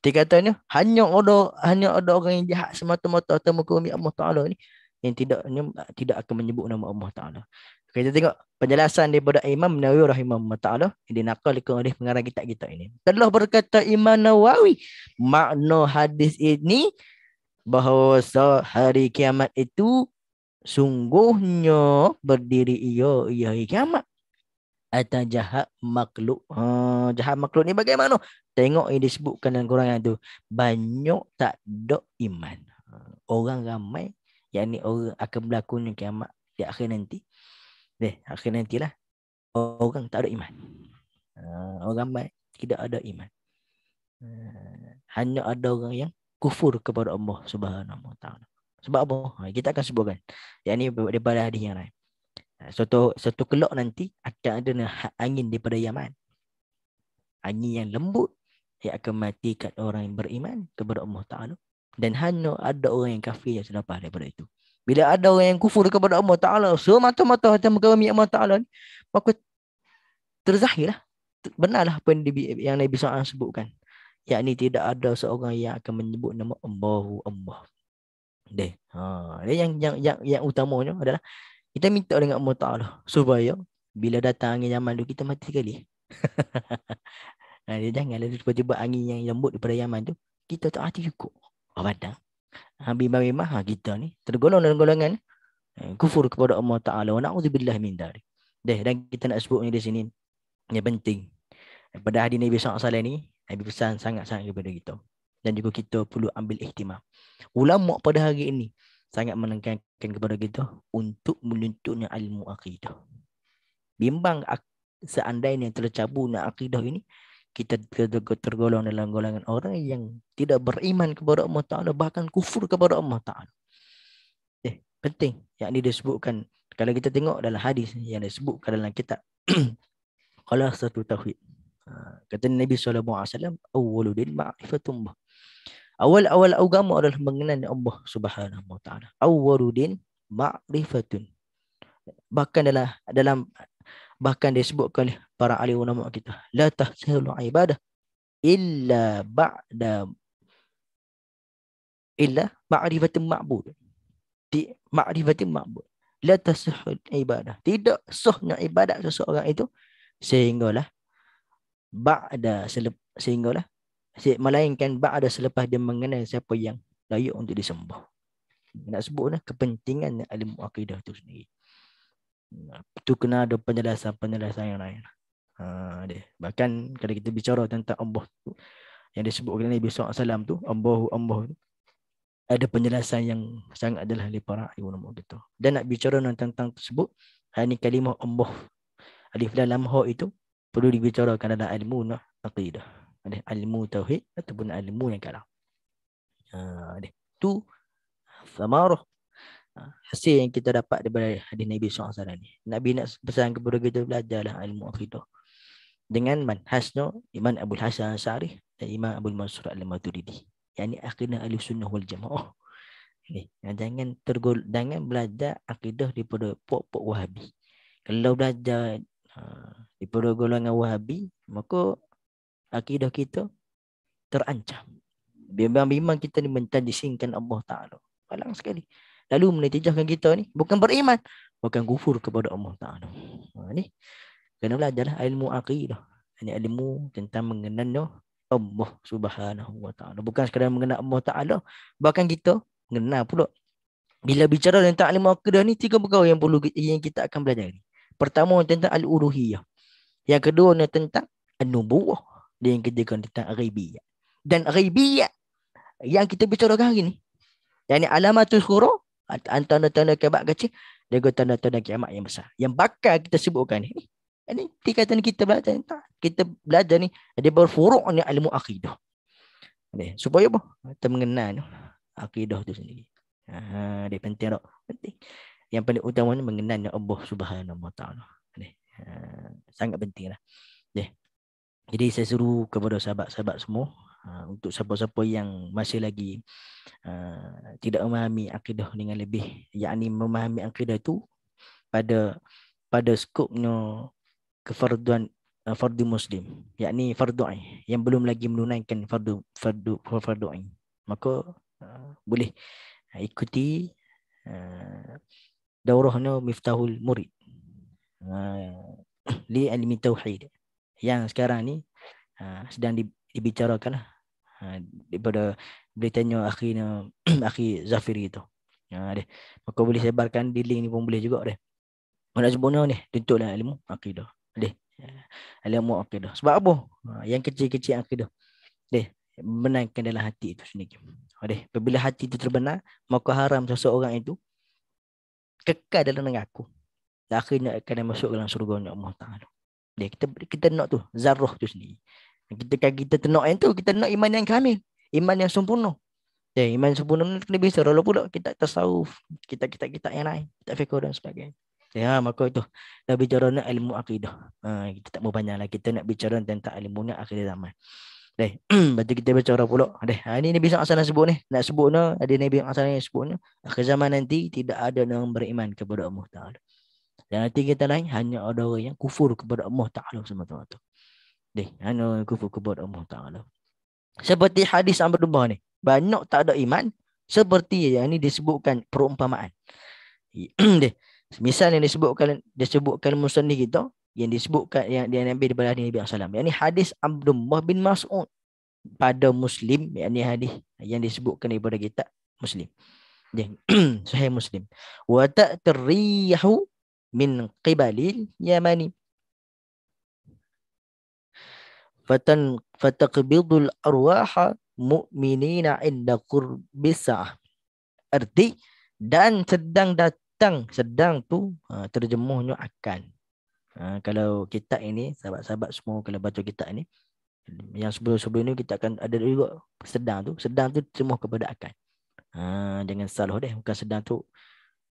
Dia katanya Hanya ada, hanya ada orang yang jahat semata-mata Atas muka bumi Allah Ta'ala ni yang tidak tidak akan menyebut nama Allah Taala. Kita tengok penjelasan daripada Imam Nawawi rahimahullah Taala yang dinakalkan oleh pengarang kitab kita ini. Telah berkata Imam Nawawi makna hadis ini bahawa hari kiamat itu sungguhnya berdiri ia ia hari kiamat atau jahat makhluk. Ha, jahat makhluk ni bagaimana? Tengok yang disebutkan dalam Quran itu. Banyak tak ada iman. Ha, orang ramai yang ni orang akan berlaku ni kiamat di akhir nanti. Deh, akhir nanti lah. Orang tak ada iman. Uh, orang baik tidak ada iman. Uh, hanya ada orang yang kufur kepada Allah Subhanahu Wa Sebab apa? Ha, kita akan sebutkan. Yang ni daripada hadis yang lain. Ah, satu satu kelok nanti akan ada angin daripada Yaman. Angin yang lembut yang akan matikan orang yang beriman kepada Allah Taala. Dan hanya ada orang yang kafir yang terlepas daripada itu. Bila ada orang yang kufur kepada Allah Ta'ala. Semata-mata hati mengalami Allah Ta'ala ni. Maka terzahirlah. Benarlah apa yang, di, yang Nabi SAW sebutkan. Yang ni tidak ada seorang yang akan menyebut nama Allahu Allah. Deh. Ha. Yang, yang, yang, yang utamanya adalah. Kita minta dengan Allah Ta'ala. Supaya bila datang angin Yaman tu kita mati sekali. nah, ha, dia jangan ada tiba-tiba angin yang lembut daripada yang tu. Kita tak hati cukup. Padang. Bima-bima ha, kita ni tergolong dalam golongan eh, kufur kepada Allah Ta'ala. Na'udzubillah min dari. Deh, dan kita nak sebut ni di sini. Yang penting. Pada hari Nabi SAW ni, Nabi pesan sangat-sangat kepada kita. Dan juga kita perlu ambil ikhtimam. Ulama' pada hari ini sangat menekankan kepada kita untuk menuntutnya ilmu akidah. Bimbang seandainya tercabut nak akidah ini, kita tergolong dalam golongan orang yang tidak beriman kepada Allah Taala bahkan kufur kepada Allah Taala. Eh, penting yang ini disebutkan kalau kita tengok dalam hadis yang disebutkan dalam kitab Kalau satu tauhid. Ha, kata Nabi sallallahu alaihi wasallam awwaluddin ma'rifatullah. Awal-awal agama adalah mengenali Allah Subhanahu wa taala. Awwaluddin ma'rifatun. Bahkan dalam dalam bahkan disebutkan oleh para ahli ulama kita la tahsilu ibadah illa ba'da illa ma'rifati ma'bud di ma'rifati ma'bud la tasihul ibadah tidak sahnya ibadat seseorang itu sehinggalah ba'da selep, sehinggalah se, melainkan ba'da selepas dia mengenal siapa yang layak untuk disembah nak sebutlah kepentingan ilmu akidah itu sendiri itu kena ada penjelasan-penjelasan yang lain. Ha, dia. Bahkan kalau kita bicara tentang Allah tu, yang disebut oleh Nabi SAW tu, Allahu Allah tu, ada penjelasan yang sangat adalah oleh para ibu nama kita. Dan nak bicara tentang tersebut, ini kalimah Allah. Alif dalam ha itu perlu dibicarakan dalam ilmu aqidah. Ada ilmu tauhid ataupun ilmu yang kalah. Ha, ada. Tu samarah hasil yang kita dapat daripada hadis Nabi SAW ni. Nabi nak pesan kepada kita belajarlah ilmu akidah. Dengan Hasno iman Abu Hasan Sari dan Imam Abu Mansur Al-Maturidi. Yang ini akidah Ahli Sunnah wal Jamaah. Ni, jangan tergol jangan belajar akidah daripada pok-pok Wahabi. Kalau belajar ha, di pada golongan Wahabi, maka akidah kita terancam. Memang-memang kita ni mentadisingkan Allah Ta'ala. Malang sekali lalu menetijahkan kita ni bukan beriman bukan kufur kepada Allah Taala. Ha ni kena belajarlah ilmu aqidah. Ini ilmu tentang mengenal Allah Subhanahu Wa Taala. Bukan sekadar mengenal Allah Taala, bahkan kita mengenal pula. Bila bicara tentang ilmu aqidah ni tiga perkara yang perlu yang kita akan belajar. Pertama tentang al-uluhiyah. Yang kedua ni tentang an nubuwwah, dan yang ketiga tentang ghaibiyah. Dan ghaibiyah yang kita bicarakan hari ni. Yang ni alamatul khurah Tanda-tanda kiamat kecil Dan tanda-tanda kiamat yang besar Yang bakal kita sebutkan ni Ini eh, dikatakan kita belajar Kita belajar ni Dia berfuruk ni ilmu akidah ni, Supaya apa? Kita mengenal akidah tu sendiri ha, Dia penting tak? Penting yang paling utama ni mengenal Allah Subhanahu Wa Taala. Ha, sangat penting lah. Jadi saya suruh kepada sahabat-sahabat semua Ah, untuk siapa-siapa yang masih lagi uh, tidak memahami akidah dengan lebih yakni memahami akidah itu pada pada skopnya kefarduan uh, fardu muslim yakni fardu ain yang belum lagi menunaikan fardu fardu fardu ain maka uh, boleh ikuti uh, daurahnya miftahul murid uh, li al tauhid yang sekarang ni uh, sedang di dibicarakan lah. Ha, daripada boleh tanya akhirnya akhir Zafiri tu. Ha, deh. Maka boleh sebarkan di link ni pun boleh juga deh. Mana sebenarnya ni? Tuntutlah ilmu akidah. Deh. Ha, ilmu akidah. Sebab apa? Ha, yang kecil-kecil akidah. Deh. Benarkan dalam hati itu sendiri. Ha, deh. Bila hati itu terbenar, maka haram seseorang itu kekal dalam aku. Dan akhirnya akan masuk dalam surga Allah Ta'ala. Deh. Kita, kita nak tu. Zarruh tu sendiri kita kan kita tenok yang tu kita nak iman yang kami iman yang sempurna ya yeah, iman sempurna ni kena bisa kalau pula kita tasawuf kita kita kita yang lain kita fikir dan sebagainya ya yeah, maka itu dah bicara nak ilmu akidah ha, kita tak mau banyak lah kita nak bicara tentang ilmu nak akidah zaman deh baca kita bicara pula deh ha, ini nabi sallallahu alaihi sebut ni nak sebut ni ada nabi sallallahu alaihi sebut ni akhir zaman nanti tidak ada yang beriman kepada Allah taala dan nanti kita lain hanya ada orang yang kufur kepada Allah taala semata-mata deh, Ni, aku kufur kepada Allah Taala. Seperti hadis Amr bin ni, banyak tak ada iman seperti yang ni disebutkan perumpamaan. deh, Misal yang disebutkan disebutkan musnad kita yang disebutkan yang dia ambil daripada Nabi Sallam. Yang ni hadis Abdullah bin Mas'ud pada Muslim, yang ni hadis yang disebutkan daripada kita Muslim. Ya, sahih Muslim. Wa ta'tirihu min qibalil Yamani. fatan fataqbidul arwaha mu'minina inda qurbisa erti dan sedang datang sedang tu ha, terjemuhnya akan ha, kalau kita ini sahabat-sahabat semua kalau baca kita ini yang sebelum-sebelum ini kita akan ada juga sedang tu sedang tu semua kepada akan ha, jangan salah deh bukan sedang tu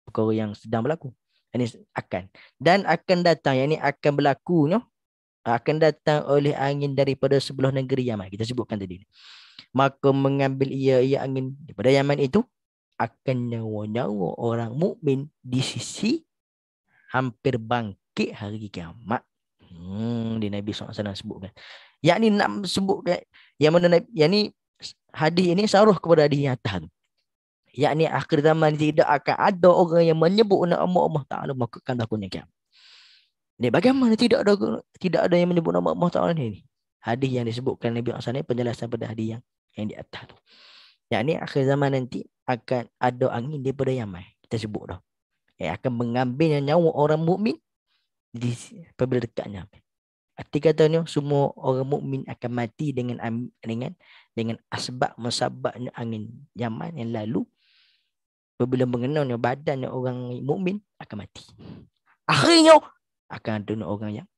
perkara yang sedang berlaku ini akan dan akan datang yang ini akan berlakunya akan datang oleh angin daripada sebelah negeri Yaman. Kita sebutkan tadi. Maka mengambil ia ia angin daripada Yaman itu akan nyawa-nyawa orang mukmin di sisi hampir bangkit hari kiamat. Hmm, di Nabi SAW sebutkan. Yang ini nak sebutkan yang mana nabi. yang ini hadis ini saruh kepada hadis yang atas yakni akhir zaman tidak akan ada orang yang menyebut nama Allah Taala maka akan berlaku ini bagaimana tidak ada tidak ada yang menyebut nama Allah Taala ini Hadis yang disebutkan Nabi Muhammad SAW penjelasan pada hadis yang yang di atas tu. Yang ini akhir zaman nanti akan ada angin daripada Yaman. Kita sebut dah. Yang akan mengambil nyawa orang mukmin di apabila dekatnya. Arti katanya semua orang mukmin akan mati dengan dengan dengan asbab musababnya angin Yaman yang lalu apabila mengenai badannya orang mukmin akan mati. Akhirnya akan ada orang yang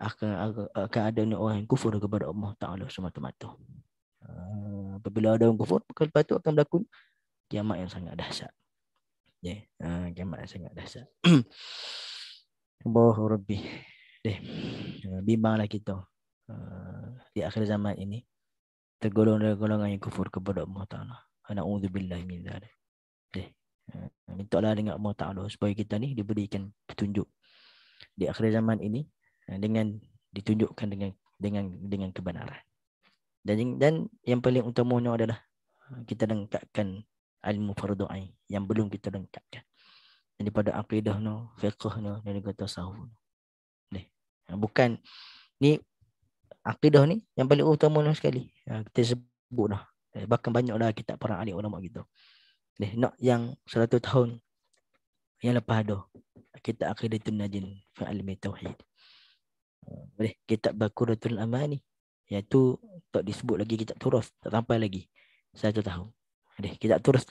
akan, akan ada orang yang kufur kepada Allah Ta'ala semata-mata. Ah, apabila ada orang kufur, maka lepas itu akan berlaku kiamat yang sangat dahsyat. Ya, yeah. uh, kiamat yang sangat dahsyat. Allahu Rabbi. Deh, ah, bimbanglah kita ah, di akhir zaman ini tergolong dari golongan yang kufur kepada Allah Ta'ala. Ana'udzubillah min zalik. Deh, uh, mintalah dengan Allah Ta'ala supaya kita ni diberikan petunjuk di akhir zaman ini eh, dengan ditunjukkan dengan dengan dengan kebenaran. Dan dan yang paling utamanya adalah eh, kita lengkapkan ilmu fardu ain yang belum kita lengkapkan. Jadi pada akidah no, fiqh no, dan juga tasawuf. Nih, eh, bukan ni akidah ni yang paling utama no sekali. kita sebut dah. Bahkan banyak dah kita para alim ulama kita. Nih, nak yang 100 tahun yang lepas ada kitab Aqidatul Najin fi Ilmi Tauhid. Ah, boleh kitab Baqiratul Amani iaitu tak disebut lagi kitab Turas, tak sampai lagi. Satu tahu. Boleh kitab Turas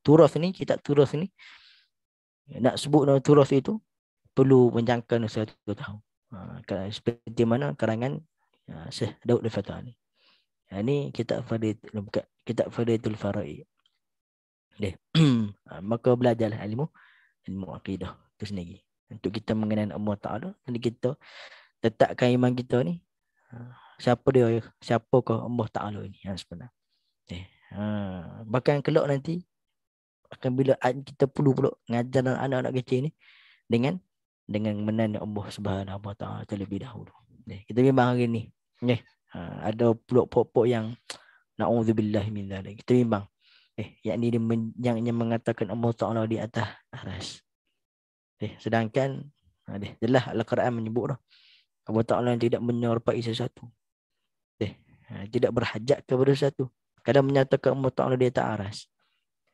Turas ni kitab Turas ni nak sebut nama Turas itu perlu menjangkakan satu tahu. Ha, seperti mana karangan ha, Syekh Daud Al-Fatah ni. Ha, ni kitab Fadil bukan kitab Fadilatul faraid. Okay. maka belajarlah ilmu ilmu akidah itu sendiri untuk kita mengenai Allah Taala dan kita letakkan iman kita ni ha, siapa dia siapa kau Allah Taala ini yang ha, sebenar eh ha bahkan kelak nanti akan bila kita perlu pula ngajar anak-anak kecil ni dengan dengan menanya Allah Subhanahu Wa Taala terlebih dahulu. Eh, kita memang hari ni. Eh, ha, ada pokok-pokok yang naudzubillah min zalik. Kita memang eh yakni dia men, yang, yang mengatakan Allah Taala di atas aras. Eh, sedangkan eh, jelas Al-Quran menyebut dah. Allah Ta'ala yang tidak menyerupai sesuatu. Eh, tidak berhajat kepada sesuatu. Kadang menyatakan Allah Ta'ala dia tak aras.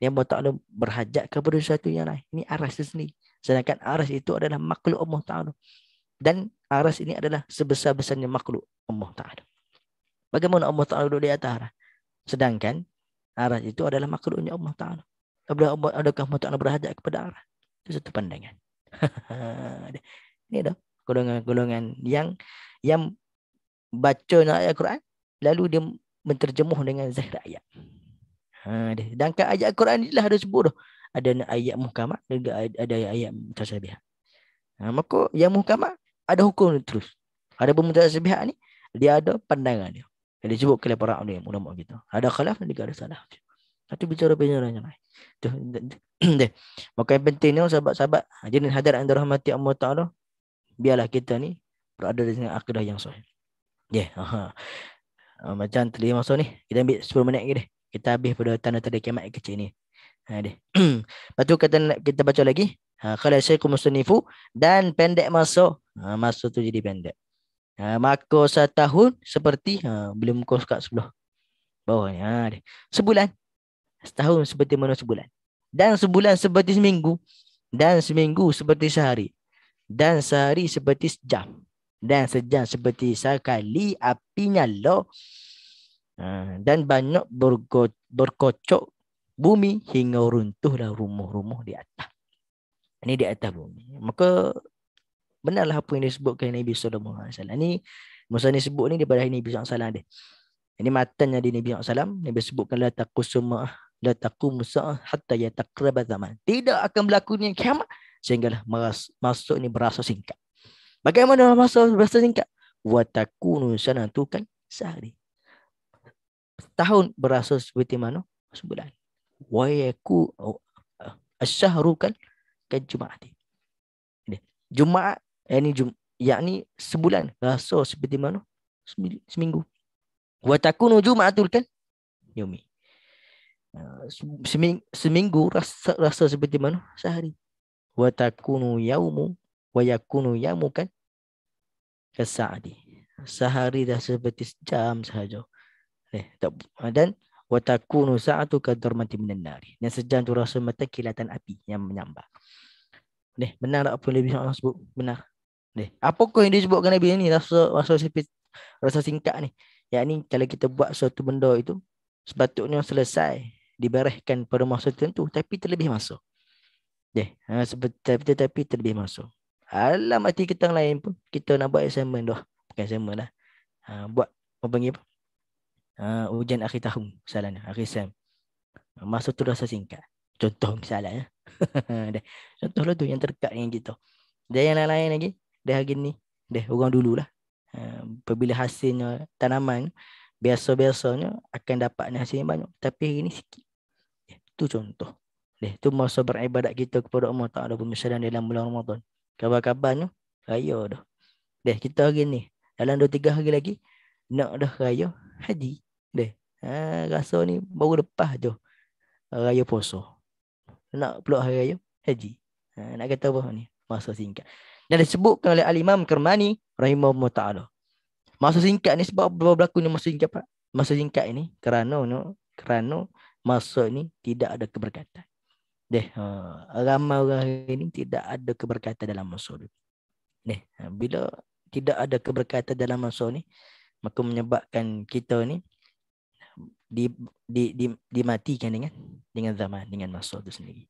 Yang Allah Ta'ala berhajat kepada sesuatu yang lain. Ini aras itu sendiri. Sedangkan aras itu adalah makhluk Allah Ta'ala. Dan aras ini adalah sebesar-besarnya makhluk Allah Ta'ala. Bagaimana Allah Ta'ala duduk di atas aras? Sedangkan aras itu adalah makhluknya Allah Ta'ala. Apabila Allah Ta'ala berhajat kepada aras. Itu satu pandangan. Ini ha, dah golongan-golongan yang yang baca nak ayat Quran lalu dia menterjemuh dengan zahir ayat. Ha, sedangkan ayat Quran itulah ada sebut dah. Ada ayat muhkamah juga ada ayat, ayat mutasabihat. Ha, maka yang muhkamah ada hukum terus. Ada pun mutasabihat ni dia ada pandangan dia. Dia sebut kepada para ulama ulama kita. Ada khilaf dan ada salah. Gitu. Satu bicara bicara yang lain. deh. Maka yang penting ni oh, sahabat-sahabat hadirin hadir yang dirahmati Allah Taala biarlah kita ni berada di sini akidah yang sahih. Ya. Yeah. Ha, macam tadi masa ni kita ambil 10 minit lagi deh. Kita habis pada tanda-tanda kiamat kecil ni. Ha deh. Lepas kata kita baca lagi. Ha khalasaikum musannifu dan pendek masa. Ha masa tu jadi pendek. Ha maka tahun seperti ha belum kau sebelah Bawahnya. ha deh. Sebulan Setahun seperti mana sebulan. Dan sebulan seperti seminggu. Dan seminggu seperti sehari. Dan sehari seperti sejam. Dan sejam seperti sekali apinya lo, ha, Dan banyak berko- berkocok bumi hingga runtuhlah rumah-rumah di atas. Ini di atas bumi. Maka benarlah apa yang disebutkan Nabi Sallallahu Alaihi Wasallam. Ini masa ni sebut ni daripada Nabi Sallallahu Alaihi Ini matanya di Nabi Sallallahu nabi Wasallam. Nabi sebutkan la taqusuma la taqumu sa'ah hatta yataqrabaz zaman. Tidak akan berlaku ni kiamat sehinggalah masuk ni berasa singkat. Bagaimana masuk berasa singkat? Wa takunu sanatu kan sehari. Tahun berasa seperti mana? Sebulan. Wa yaku oh, asyharu kan kan jumaat. Jumaat yakni eh, jum, yakni sebulan rasa seperti mana? Seminggu. Wa takunu jumaatul kan yumi. Ah, seminggu, seminggu rasa rasa seperti mana sehari wa takunu yaumu wa yakunu yaumu kan kasadi sehari dah seperti sejam sahaja eh tak ah, dan wa takunu sa'atu kadarmati minan nar yang sejam tu rasa mata kilatan api yang menyambar Nih, benar tak apa Nabi SAW sebut? Benar. Nih, apa kau yang disebutkan Nabi ni? Rasa, rasa, rasa singkat ni. Yang ni kalau kita buat suatu benda itu, sepatutnya selesai diberehkan pada masa tertentu tapi terlebih masa. Deh, ha, seperti tapi terlebih masa. Alam mati kita lain pun kita nak buat assignment dah. Bukan assignment lah. Ha, buat apa panggil apa? Ha, ujian akhir tahun misalnya akhir sem. Masa tu rasa singkat. Contoh misalnya. Deh, contoh lah tu yang terkak dengan kita. Dan yang lain-lain lagi Dah hari ni Dah orang dululah ha, Apabila hasilnya tanaman Biasa-biasanya Akan dapat hasilnya banyak Tapi hari ni sikit itu contoh. Nih, tu masa beribadat kita kepada Allah Taala pun misalnya dalam bulan Ramadan. Kabar-kabarnya raya dah. Dah kita hari ni dalam 2 3 hari lagi nak dah raya haji. Dah. Ha, rasa ni baru lepas tu raya puasa. Nak pula hari raya haji. Ha, nak kata apa ni? Masa singkat. Dan disebutkan oleh al-Imam Kermani rahimahullah taala. Masa singkat ni sebab berlaku ni masa singkat Pak. Masa singkat ini kerana no, kerana masa ni tidak ada keberkatan. Deh, ha, ramai orang ini tidak ada keberkatan dalam masa ni. Deh, ha, bila tidak ada keberkatan dalam masa ni, maka menyebabkan kita ni di di di dimatikan dengan dengan zaman dengan masa tu sendiri.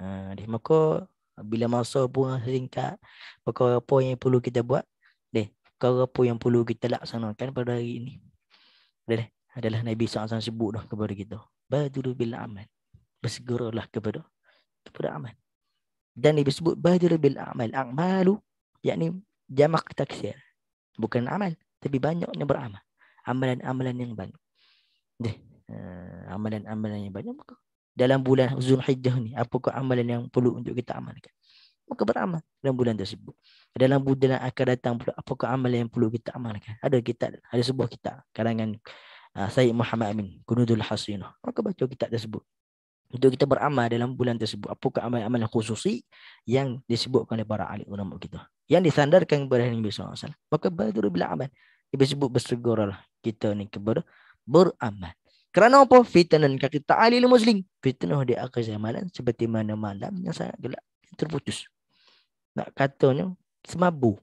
Ha, deh, maka bila masa pun singkat, maka apa yang perlu kita buat? Deh, perkara apa yang perlu kita laksanakan pada hari ini? Deh, adalah Nabi SAW sebut dah kepada kita badiru bil amal bersegeralah kepada kepada amal dan disebut badiru bil amal amalu yakni jamak taksir bukan amal tapi banyaknya beramal amalan-amalan yang banyak deh eh, amalan-amalan yang banyak maka dalam bulan Zulhijjah ni apakah amalan yang perlu untuk kita amalkan maka beramal dalam bulan tersebut dalam bulan akan datang pula apakah amalan yang perlu kita amalkan ada kita ada sebuah kita kalangan Ah, Sayyid Muhammad Amin Kunudul Hasinah Maka baca kitab tersebut Untuk kita beramal dalam bulan tersebut Apakah amal-amal khususi Yang disebutkan oleh para alim ulama kita Yang disandarkan kepada Nabi Sallallahu Alaihi SAW Maka badur bila amal Dia disebut bersegur lah Kita ni kepada beramal Kerana apa? Fitnah dan kita ta'alil muslim Fitnah di akhir zaman Seperti mana malam yang sangat gelap Terputus Nak katanya Semabu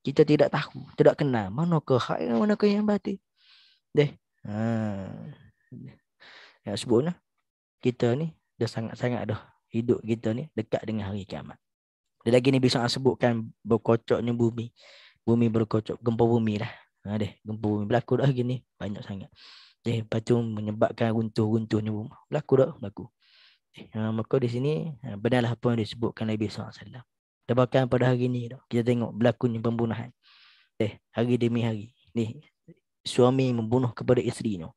kita tidak tahu, tidak kenal mana ke hak mana ke yang batin. Deh, Ha. Yang sebut lah. Kita ni dah sangat-sangat dah hidup kita ni dekat dengan hari kiamat. Dia lagi ni bisa nak sebutkan berkocoknya bumi. Bumi berkocok. Gempa bumi lah. Ha, deh, gempa bumi berlaku dah gini. Banyak sangat. Deh, lepas menyebabkan runtuh-runtuhnya bumi. Berlaku dah. Berlaku. Deh, ha, maka di sini ha, benarlah apa yang disebutkan Nabi SAW. Dan bahkan pada hari ni Kita tengok berlakunya pembunuhan. Deh, hari demi hari. Ni suami membunuh kepada isterinya.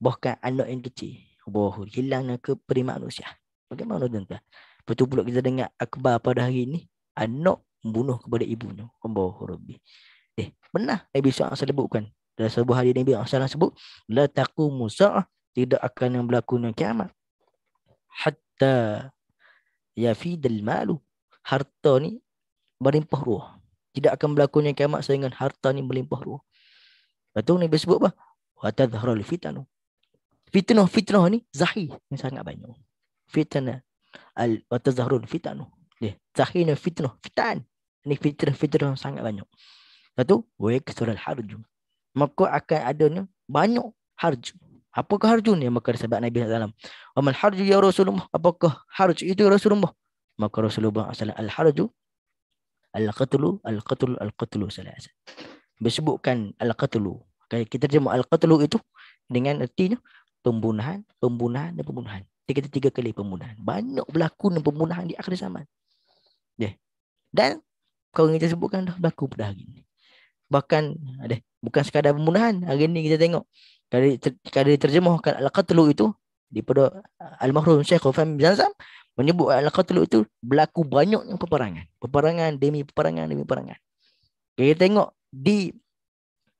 Bahkan anak yang kecil. Bahawa hilangnya kepada manusia. Bagaimana tuan-tuan? Lepas tu pula kita dengar akhbar pada hari ini. Anak membunuh kepada ibunya. Bahawa Rabbi. Eh, benar Nabi SAW sebutkan. Dalam sebuah hari Nabi SAW sebut. La taku musa'ah tidak akan yang berlaku dengan kiamat. Hatta yafidil malu. Harta ni berlimpah ruah. Tidak akan berlaku berlakunya kiamat sehingga harta ni berlimpah ruah. Lepas tu Nabi sebut apa? Wa tadhharul fitanu. Fitnah fitnah ni zahir yang sangat banyak. Fitnah al wa tadhharul fitanu. Ya, zahir ni fitnah, fitan. Ni fitnah fitnah yang sangat banyak. Lepas tu wa yaksurul harj. Maka akan adanya banyak harj. Apakah harj ni maka sebab Nabi dalam. Wa mal harj ya Rasulullah? Apakah harj itu ya Rasulullah? Maka Rasulullah SAW al harj al qatlu al qatlu al qatlu sallallahu disebutkan al-qatlu. Okay, kita terjemah al-qatlu itu dengan artinya pembunuhan, pembunuhan dan pembunuhan. Tiga tiga kali pembunuhan. Banyak berlaku dan pembunuhan di akhir zaman. Ya. Yeah. Dan kau kita sebutkan dah berlaku pada hari ini. Bahkan ada bukan sekadar pembunuhan. Hari ini kita tengok kali kali terjemahkan al-qatlu itu daripada uh, al-mahrum Syekh Khufam Zanzam menyebut al-qatlu itu berlaku banyaknya peperangan. Peperangan demi peperangan demi peperangan. Kita tengok di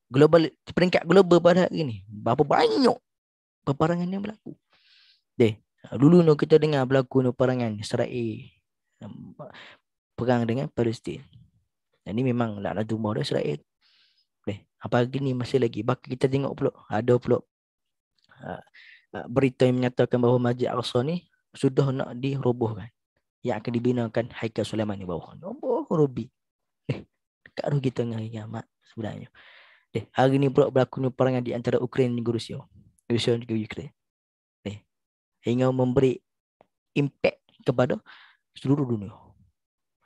global peringkat global pada hari ini berapa banyak peperangan yang berlaku. Deh, dulu no kita dengar berlaku no peperangan Israel um, perang dengan Palestin. Dan ini memang nak ada tumbuh dah Israel. Deh, apa hari ini masih lagi bak kita tengok pula ada pula uh, uh, berita yang menyatakan bahawa Masjid Al-Aqsa ni sudah nak dirobohkan yang akan dibinakan Haikal Sulaiman di bawah. Nombor rubi kat rugi tengah hari kiamat sebenarnya. Eh, hari ni pula berlaku ni perangan di antara Ukraine dan Rusia. Rusia dan Ukraine. Eh, hingga memberi impact kepada seluruh dunia.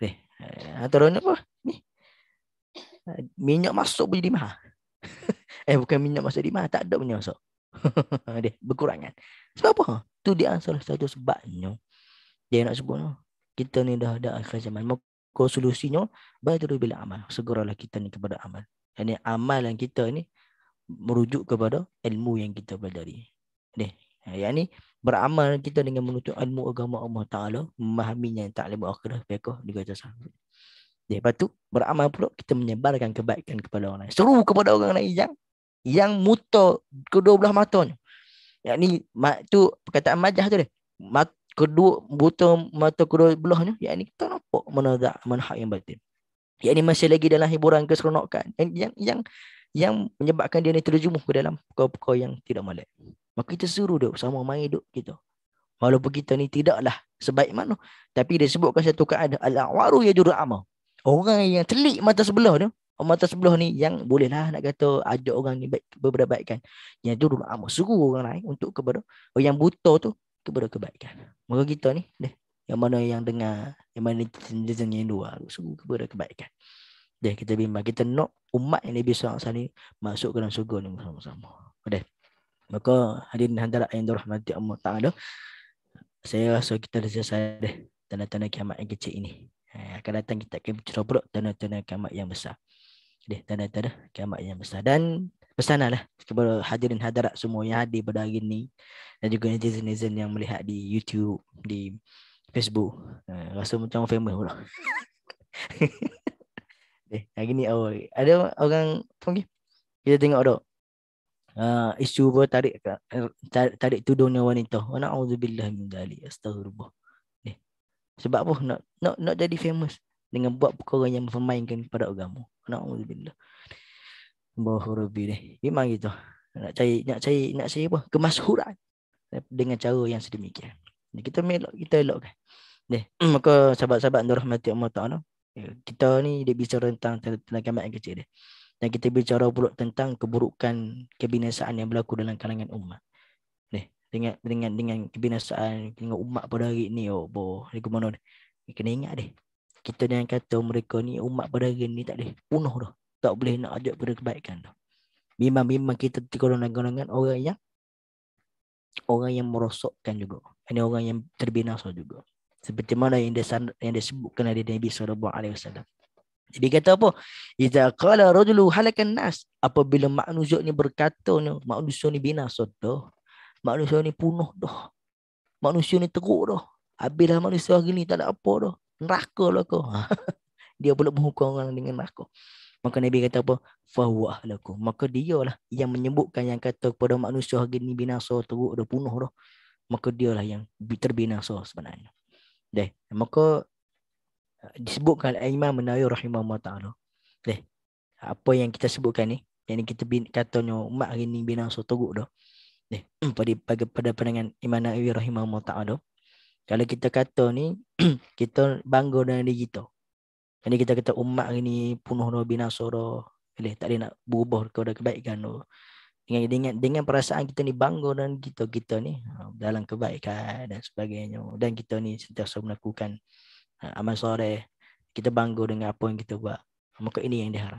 Eh, eh antaranya apa? Ni. Eh, minyak masuk boleh jadi eh, bukan minyak masuk jadi mahal. Tak ada minyak masuk. Deh, berkurangan. Sebab apa? Tu dia salah satu sebabnya. Dia nak sebut. Kita ni dah ada akhir zaman solusinya badru bil amal segeralah kita ni kepada amal yani amalan kita ni merujuk kepada ilmu yang kita pelajari ni yani beramal kita dengan menuntut ilmu agama Allah Taala memahaminya yang taklim akhirah fiqh juga jasa lepas tu beramal pula kita menyebarkan kebaikan kepada orang lain seru kepada orang lain yang yang muta kedua belah matanya yakni tu perkataan majah tu dia mat, kedua buta mata kedua belahnya ini kita nampak menazak manhaq yang batin ini masih lagi dalam hiburan keseronokan yang yang yang, yang menyebabkan dia ni terjumuh ke dalam perkara-perkara yang tidak malak. maka kita suruh dia sama main hidup kita walaupun kita ni tidaklah sebaik mana tapi dia sebutkan satu keadaan al-awaru ya juru jurama orang yang telik mata sebelah tu mata sebelah ni yang bolehlah nak kata ajak orang ni baik baikkan. yang juru amal suruh orang lain untuk kepada oh, yang buta tu kepada kebaikan. Maka kita ni, deh, yang mana yang dengar, yang mana jenis yang dua, sungguh kepada kebaikan. Deh, kita bimbang, kita nak umat yang Nabi SAW ni masuk ke dalam surga ni bersama-sama. Deh. Maka hadirin hantarak yang dirahmati Allah Ta'ala, saya rasa kita dah selesai deh tanda-tanda kiamat yang kecil ini. Eh, akan datang kita akan bercerah pula tanda-tanda kiamat yang besar. Deh, tanda-tanda kiamat yang besar. Dan pesanalah kepada hadirin hadirat semua yang hadir pada hari ini dan juga netizen-netizen yang melihat di YouTube, di Facebook. Uh, rasa macam famous pula. eh, hari ni awal. Ada orang panggil. Kita tengok dok. Uh, isu apa tarik tarik tudungnya wanita. Wa na'udzubillah min dalik. Astagfirullah. Eh. Sebab apa? Nak nak nak jadi famous dengan buat perkara yang memainkan pada agama. Na'udzubillah. Uh, berhurubi ni. Memang gitu. Nak cari nak cari nak cari apa? Kemasyhuran dengan cara yang sedemikian. Kita melok kita elokkan. Ni, maka sahabat-sahabat Nur Rahmati Allah Taala, ya, kita ni dia bicara tentang tentang kamat yang kecil dia. Dan kita bicara pula tentang keburukan kebinasaan yang berlaku dalam kalangan umat. Ni, dengan dengan dengan kebinasaan dengan umat pada hari ni oh bo, ni ke mana ni? Kena ingat deh. Kita yang kata mereka ni umat pada hari ni tak ada punah dah tak boleh nak ajak kepada kebaikan tu. Memang-memang kita tergolongan-golongan orang yang orang yang merosokkan juga. Ini orang yang terbinasa juga. Seperti mana yang dia yang dia sebutkan dari Nabi sallallahu alaihi wasallam. Jadi kata apa? Iza qala rajulu halakan nas. Apabila manusia ni berkata ni, manusia ni binasa dah. Manusia ni punah dah. Manusia ni teruk dah. Habislah manusia hari ni tak ada apa dah. Neraka lah kau. dia pula menghukum orang dengan neraka. Maka Nabi kata apa? Fahuah laku. Maka dia lah yang menyebutkan yang kata kepada manusia hari ni binasa teruk dah punuh dah. Maka dia lah yang terbinasa sebenarnya. Deh. Maka eh, disebutkan Imam Menayu Rahimahullah Ta'ala. Deh. Apa yang kita sebutkan ni. Yang ni kita bin, katanya umat hari ni binasa teruk dah. Deh. Pada, pada, pada pandangan Imam Menayu Rahimahullah Ta'ala. Kalau kita kata ni, kita bangga dengan diri kita. Jadi kita kata umat ini penuh no binasara. Eh, tak ada nak berubah kepada kebaikan tu. Dengan, dengan, dengan perasaan kita ni bangga dan kita kita ni ha, dalam kebaikan dan sebagainya dan kita ni sentiasa melakukan ha, amal soleh kita bangga dengan apa yang kita buat ha, maka ini yang diharam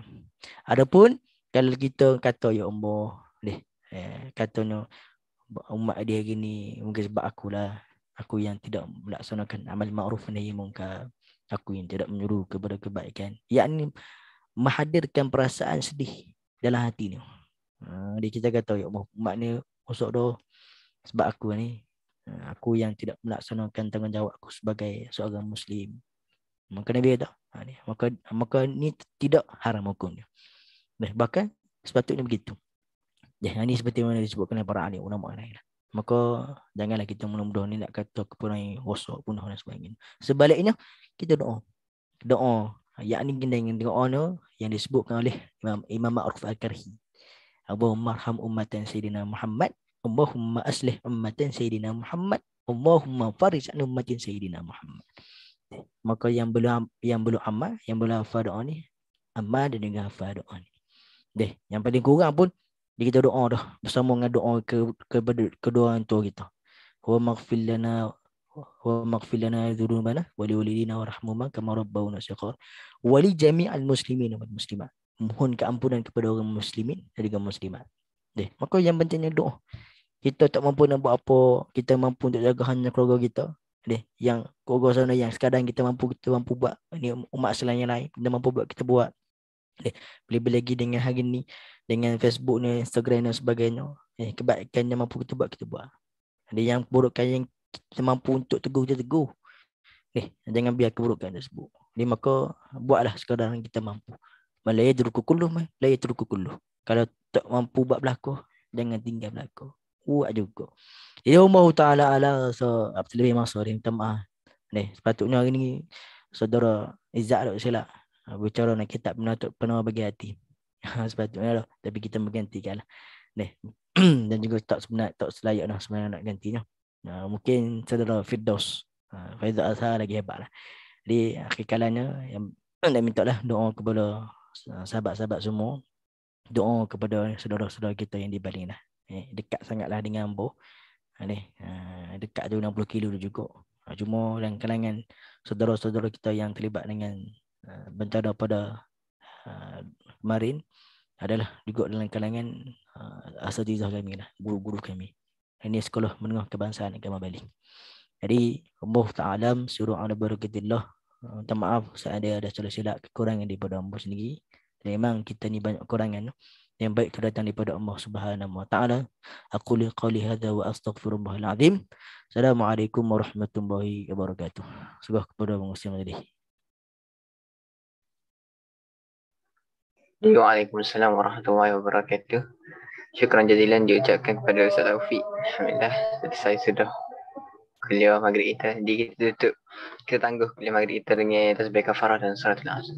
adapun kalau kita kata ya Allah deh eh, katanya umat dia gini mungkin sebab akulah aku yang tidak melaksanakan amal ma'ruf nahi mungkar aku yang tidak menyuruh kepada kebaikan yakni menghadirkan perasaan sedih dalam hati ni ha, dia kita kata ya Allah makna usuk doh sebab aku ni ha, aku yang tidak melaksanakan tanggungjawab aku sebagai seorang muslim maka dia tak ha, ni. maka maka ni tidak haram hukumnya bahkan sepatutnya begitu Ya, ini seperti mana disebutkan oleh para ulama lain maka janganlah kita mudah-mudah ni nak kata kepunai rosak punah dan sebagainya sebaliknya kita doa doa yakni kita dengan doa ni yang disebutkan oleh Imam Imam Ma'ruf Al-Karhi Abu Marham ummatan sayyidina Muhammad Allahumma aslih ummatan sayyidina Muhammad Allahumma farij an ummatin sayyidina Muhammad maka yang belum yang belum amal yang belum hafal doa ni amal dan juga hafal doa ni deh yang paling kurang pun bagi kita doa dah bersama dengan doa ke kepada kedua orang tua kita. Wa maghfir lana wa maghfir lana dhunubana wa li walidina warhamhuma kama rabbawna shaghar wa li jami'al muslimin wal muslimat. Mohon keampunan kepada orang muslimin dan juga muslimat. Deh, maka yang pentingnya doa. Kita tak mampu nak buat apa, kita mampu untuk jaga hanya keluarga kita. Deh, yang keluarga sana yang sekadang kita mampu kita mampu buat ni umat selain yang lain, kita mampu buat kita buat. Deh, boleh lagi dengan hari ni dengan Facebook ni, Instagram dan sebagainya. Eh, kebaikan yang mampu kita buat, kita buat. Ada yang keburukan yang kita mampu untuk teguh, kita teguh. Eh, jangan biar keburukan tersebut. Ni maka buatlah sekarang kita mampu. Malaya teruku kuluh, malaya teruku kuluh. Kalau tak mampu buat berlaku, jangan tinggal berlaku. Buat juga. Ya Allah Ta'ala ala so, apa lebih masa hari minta maaf. Ni, sepatutnya hari ni, saudara Izzat tak silap. Bicara nak kitab menatuk bagi hati. sepatutnya lah tapi kita menggantikan lah dan juga tak sebenar tak selayak lah sebenarnya nak gantinya nah, mungkin saudara Firdaus uh, Faizal Azhar lagi hebat lah jadi akhir kalanya yang nak minta lah doa kepada sahabat-sahabat semua doa kepada saudara-saudara kita yang di Bali lah eh, dekat sangatlah dengan Ambo ni ha, ha, dekat tu 60 kilo tu juga cuma dan kalangan saudara-saudara kita yang terlibat dengan uh, bencana pada kemarin adalah juga dalam kalangan uh, asatizah kami lah, guru-guru kami. Ini sekolah menengah kebangsaan agama Bali. Jadi, Allah Taala suruh ala barakatillah. Uh, minta uh, maaf seandainya ada salah-salah kekurangan daripada Allah sendiri. Dan memang kita ni banyak kekurangan. Yang baik datang daripada Allah Subhanahu Wa Ta'ala. Aku li qawli hadha wa astaghfirullahaladzim. Assalamualaikum warahmatullahi wabarakatuh. Sebab kepada Allah Subhanahu Waalaikumsalam warahmatullahi wabarakatuh. Syukran jazilan diucapkan kepada Ustaz Taufik. Alhamdulillah selesai sudah kuliah maghrib kita. Jadi kita tutup. Kita tangguh kuliah maghrib kita dengan tasbih kafarah dan salatul asr.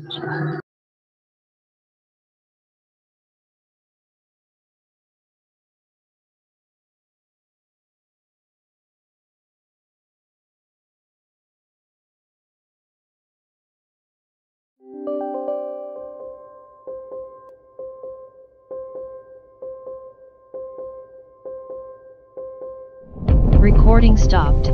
Recording stopped.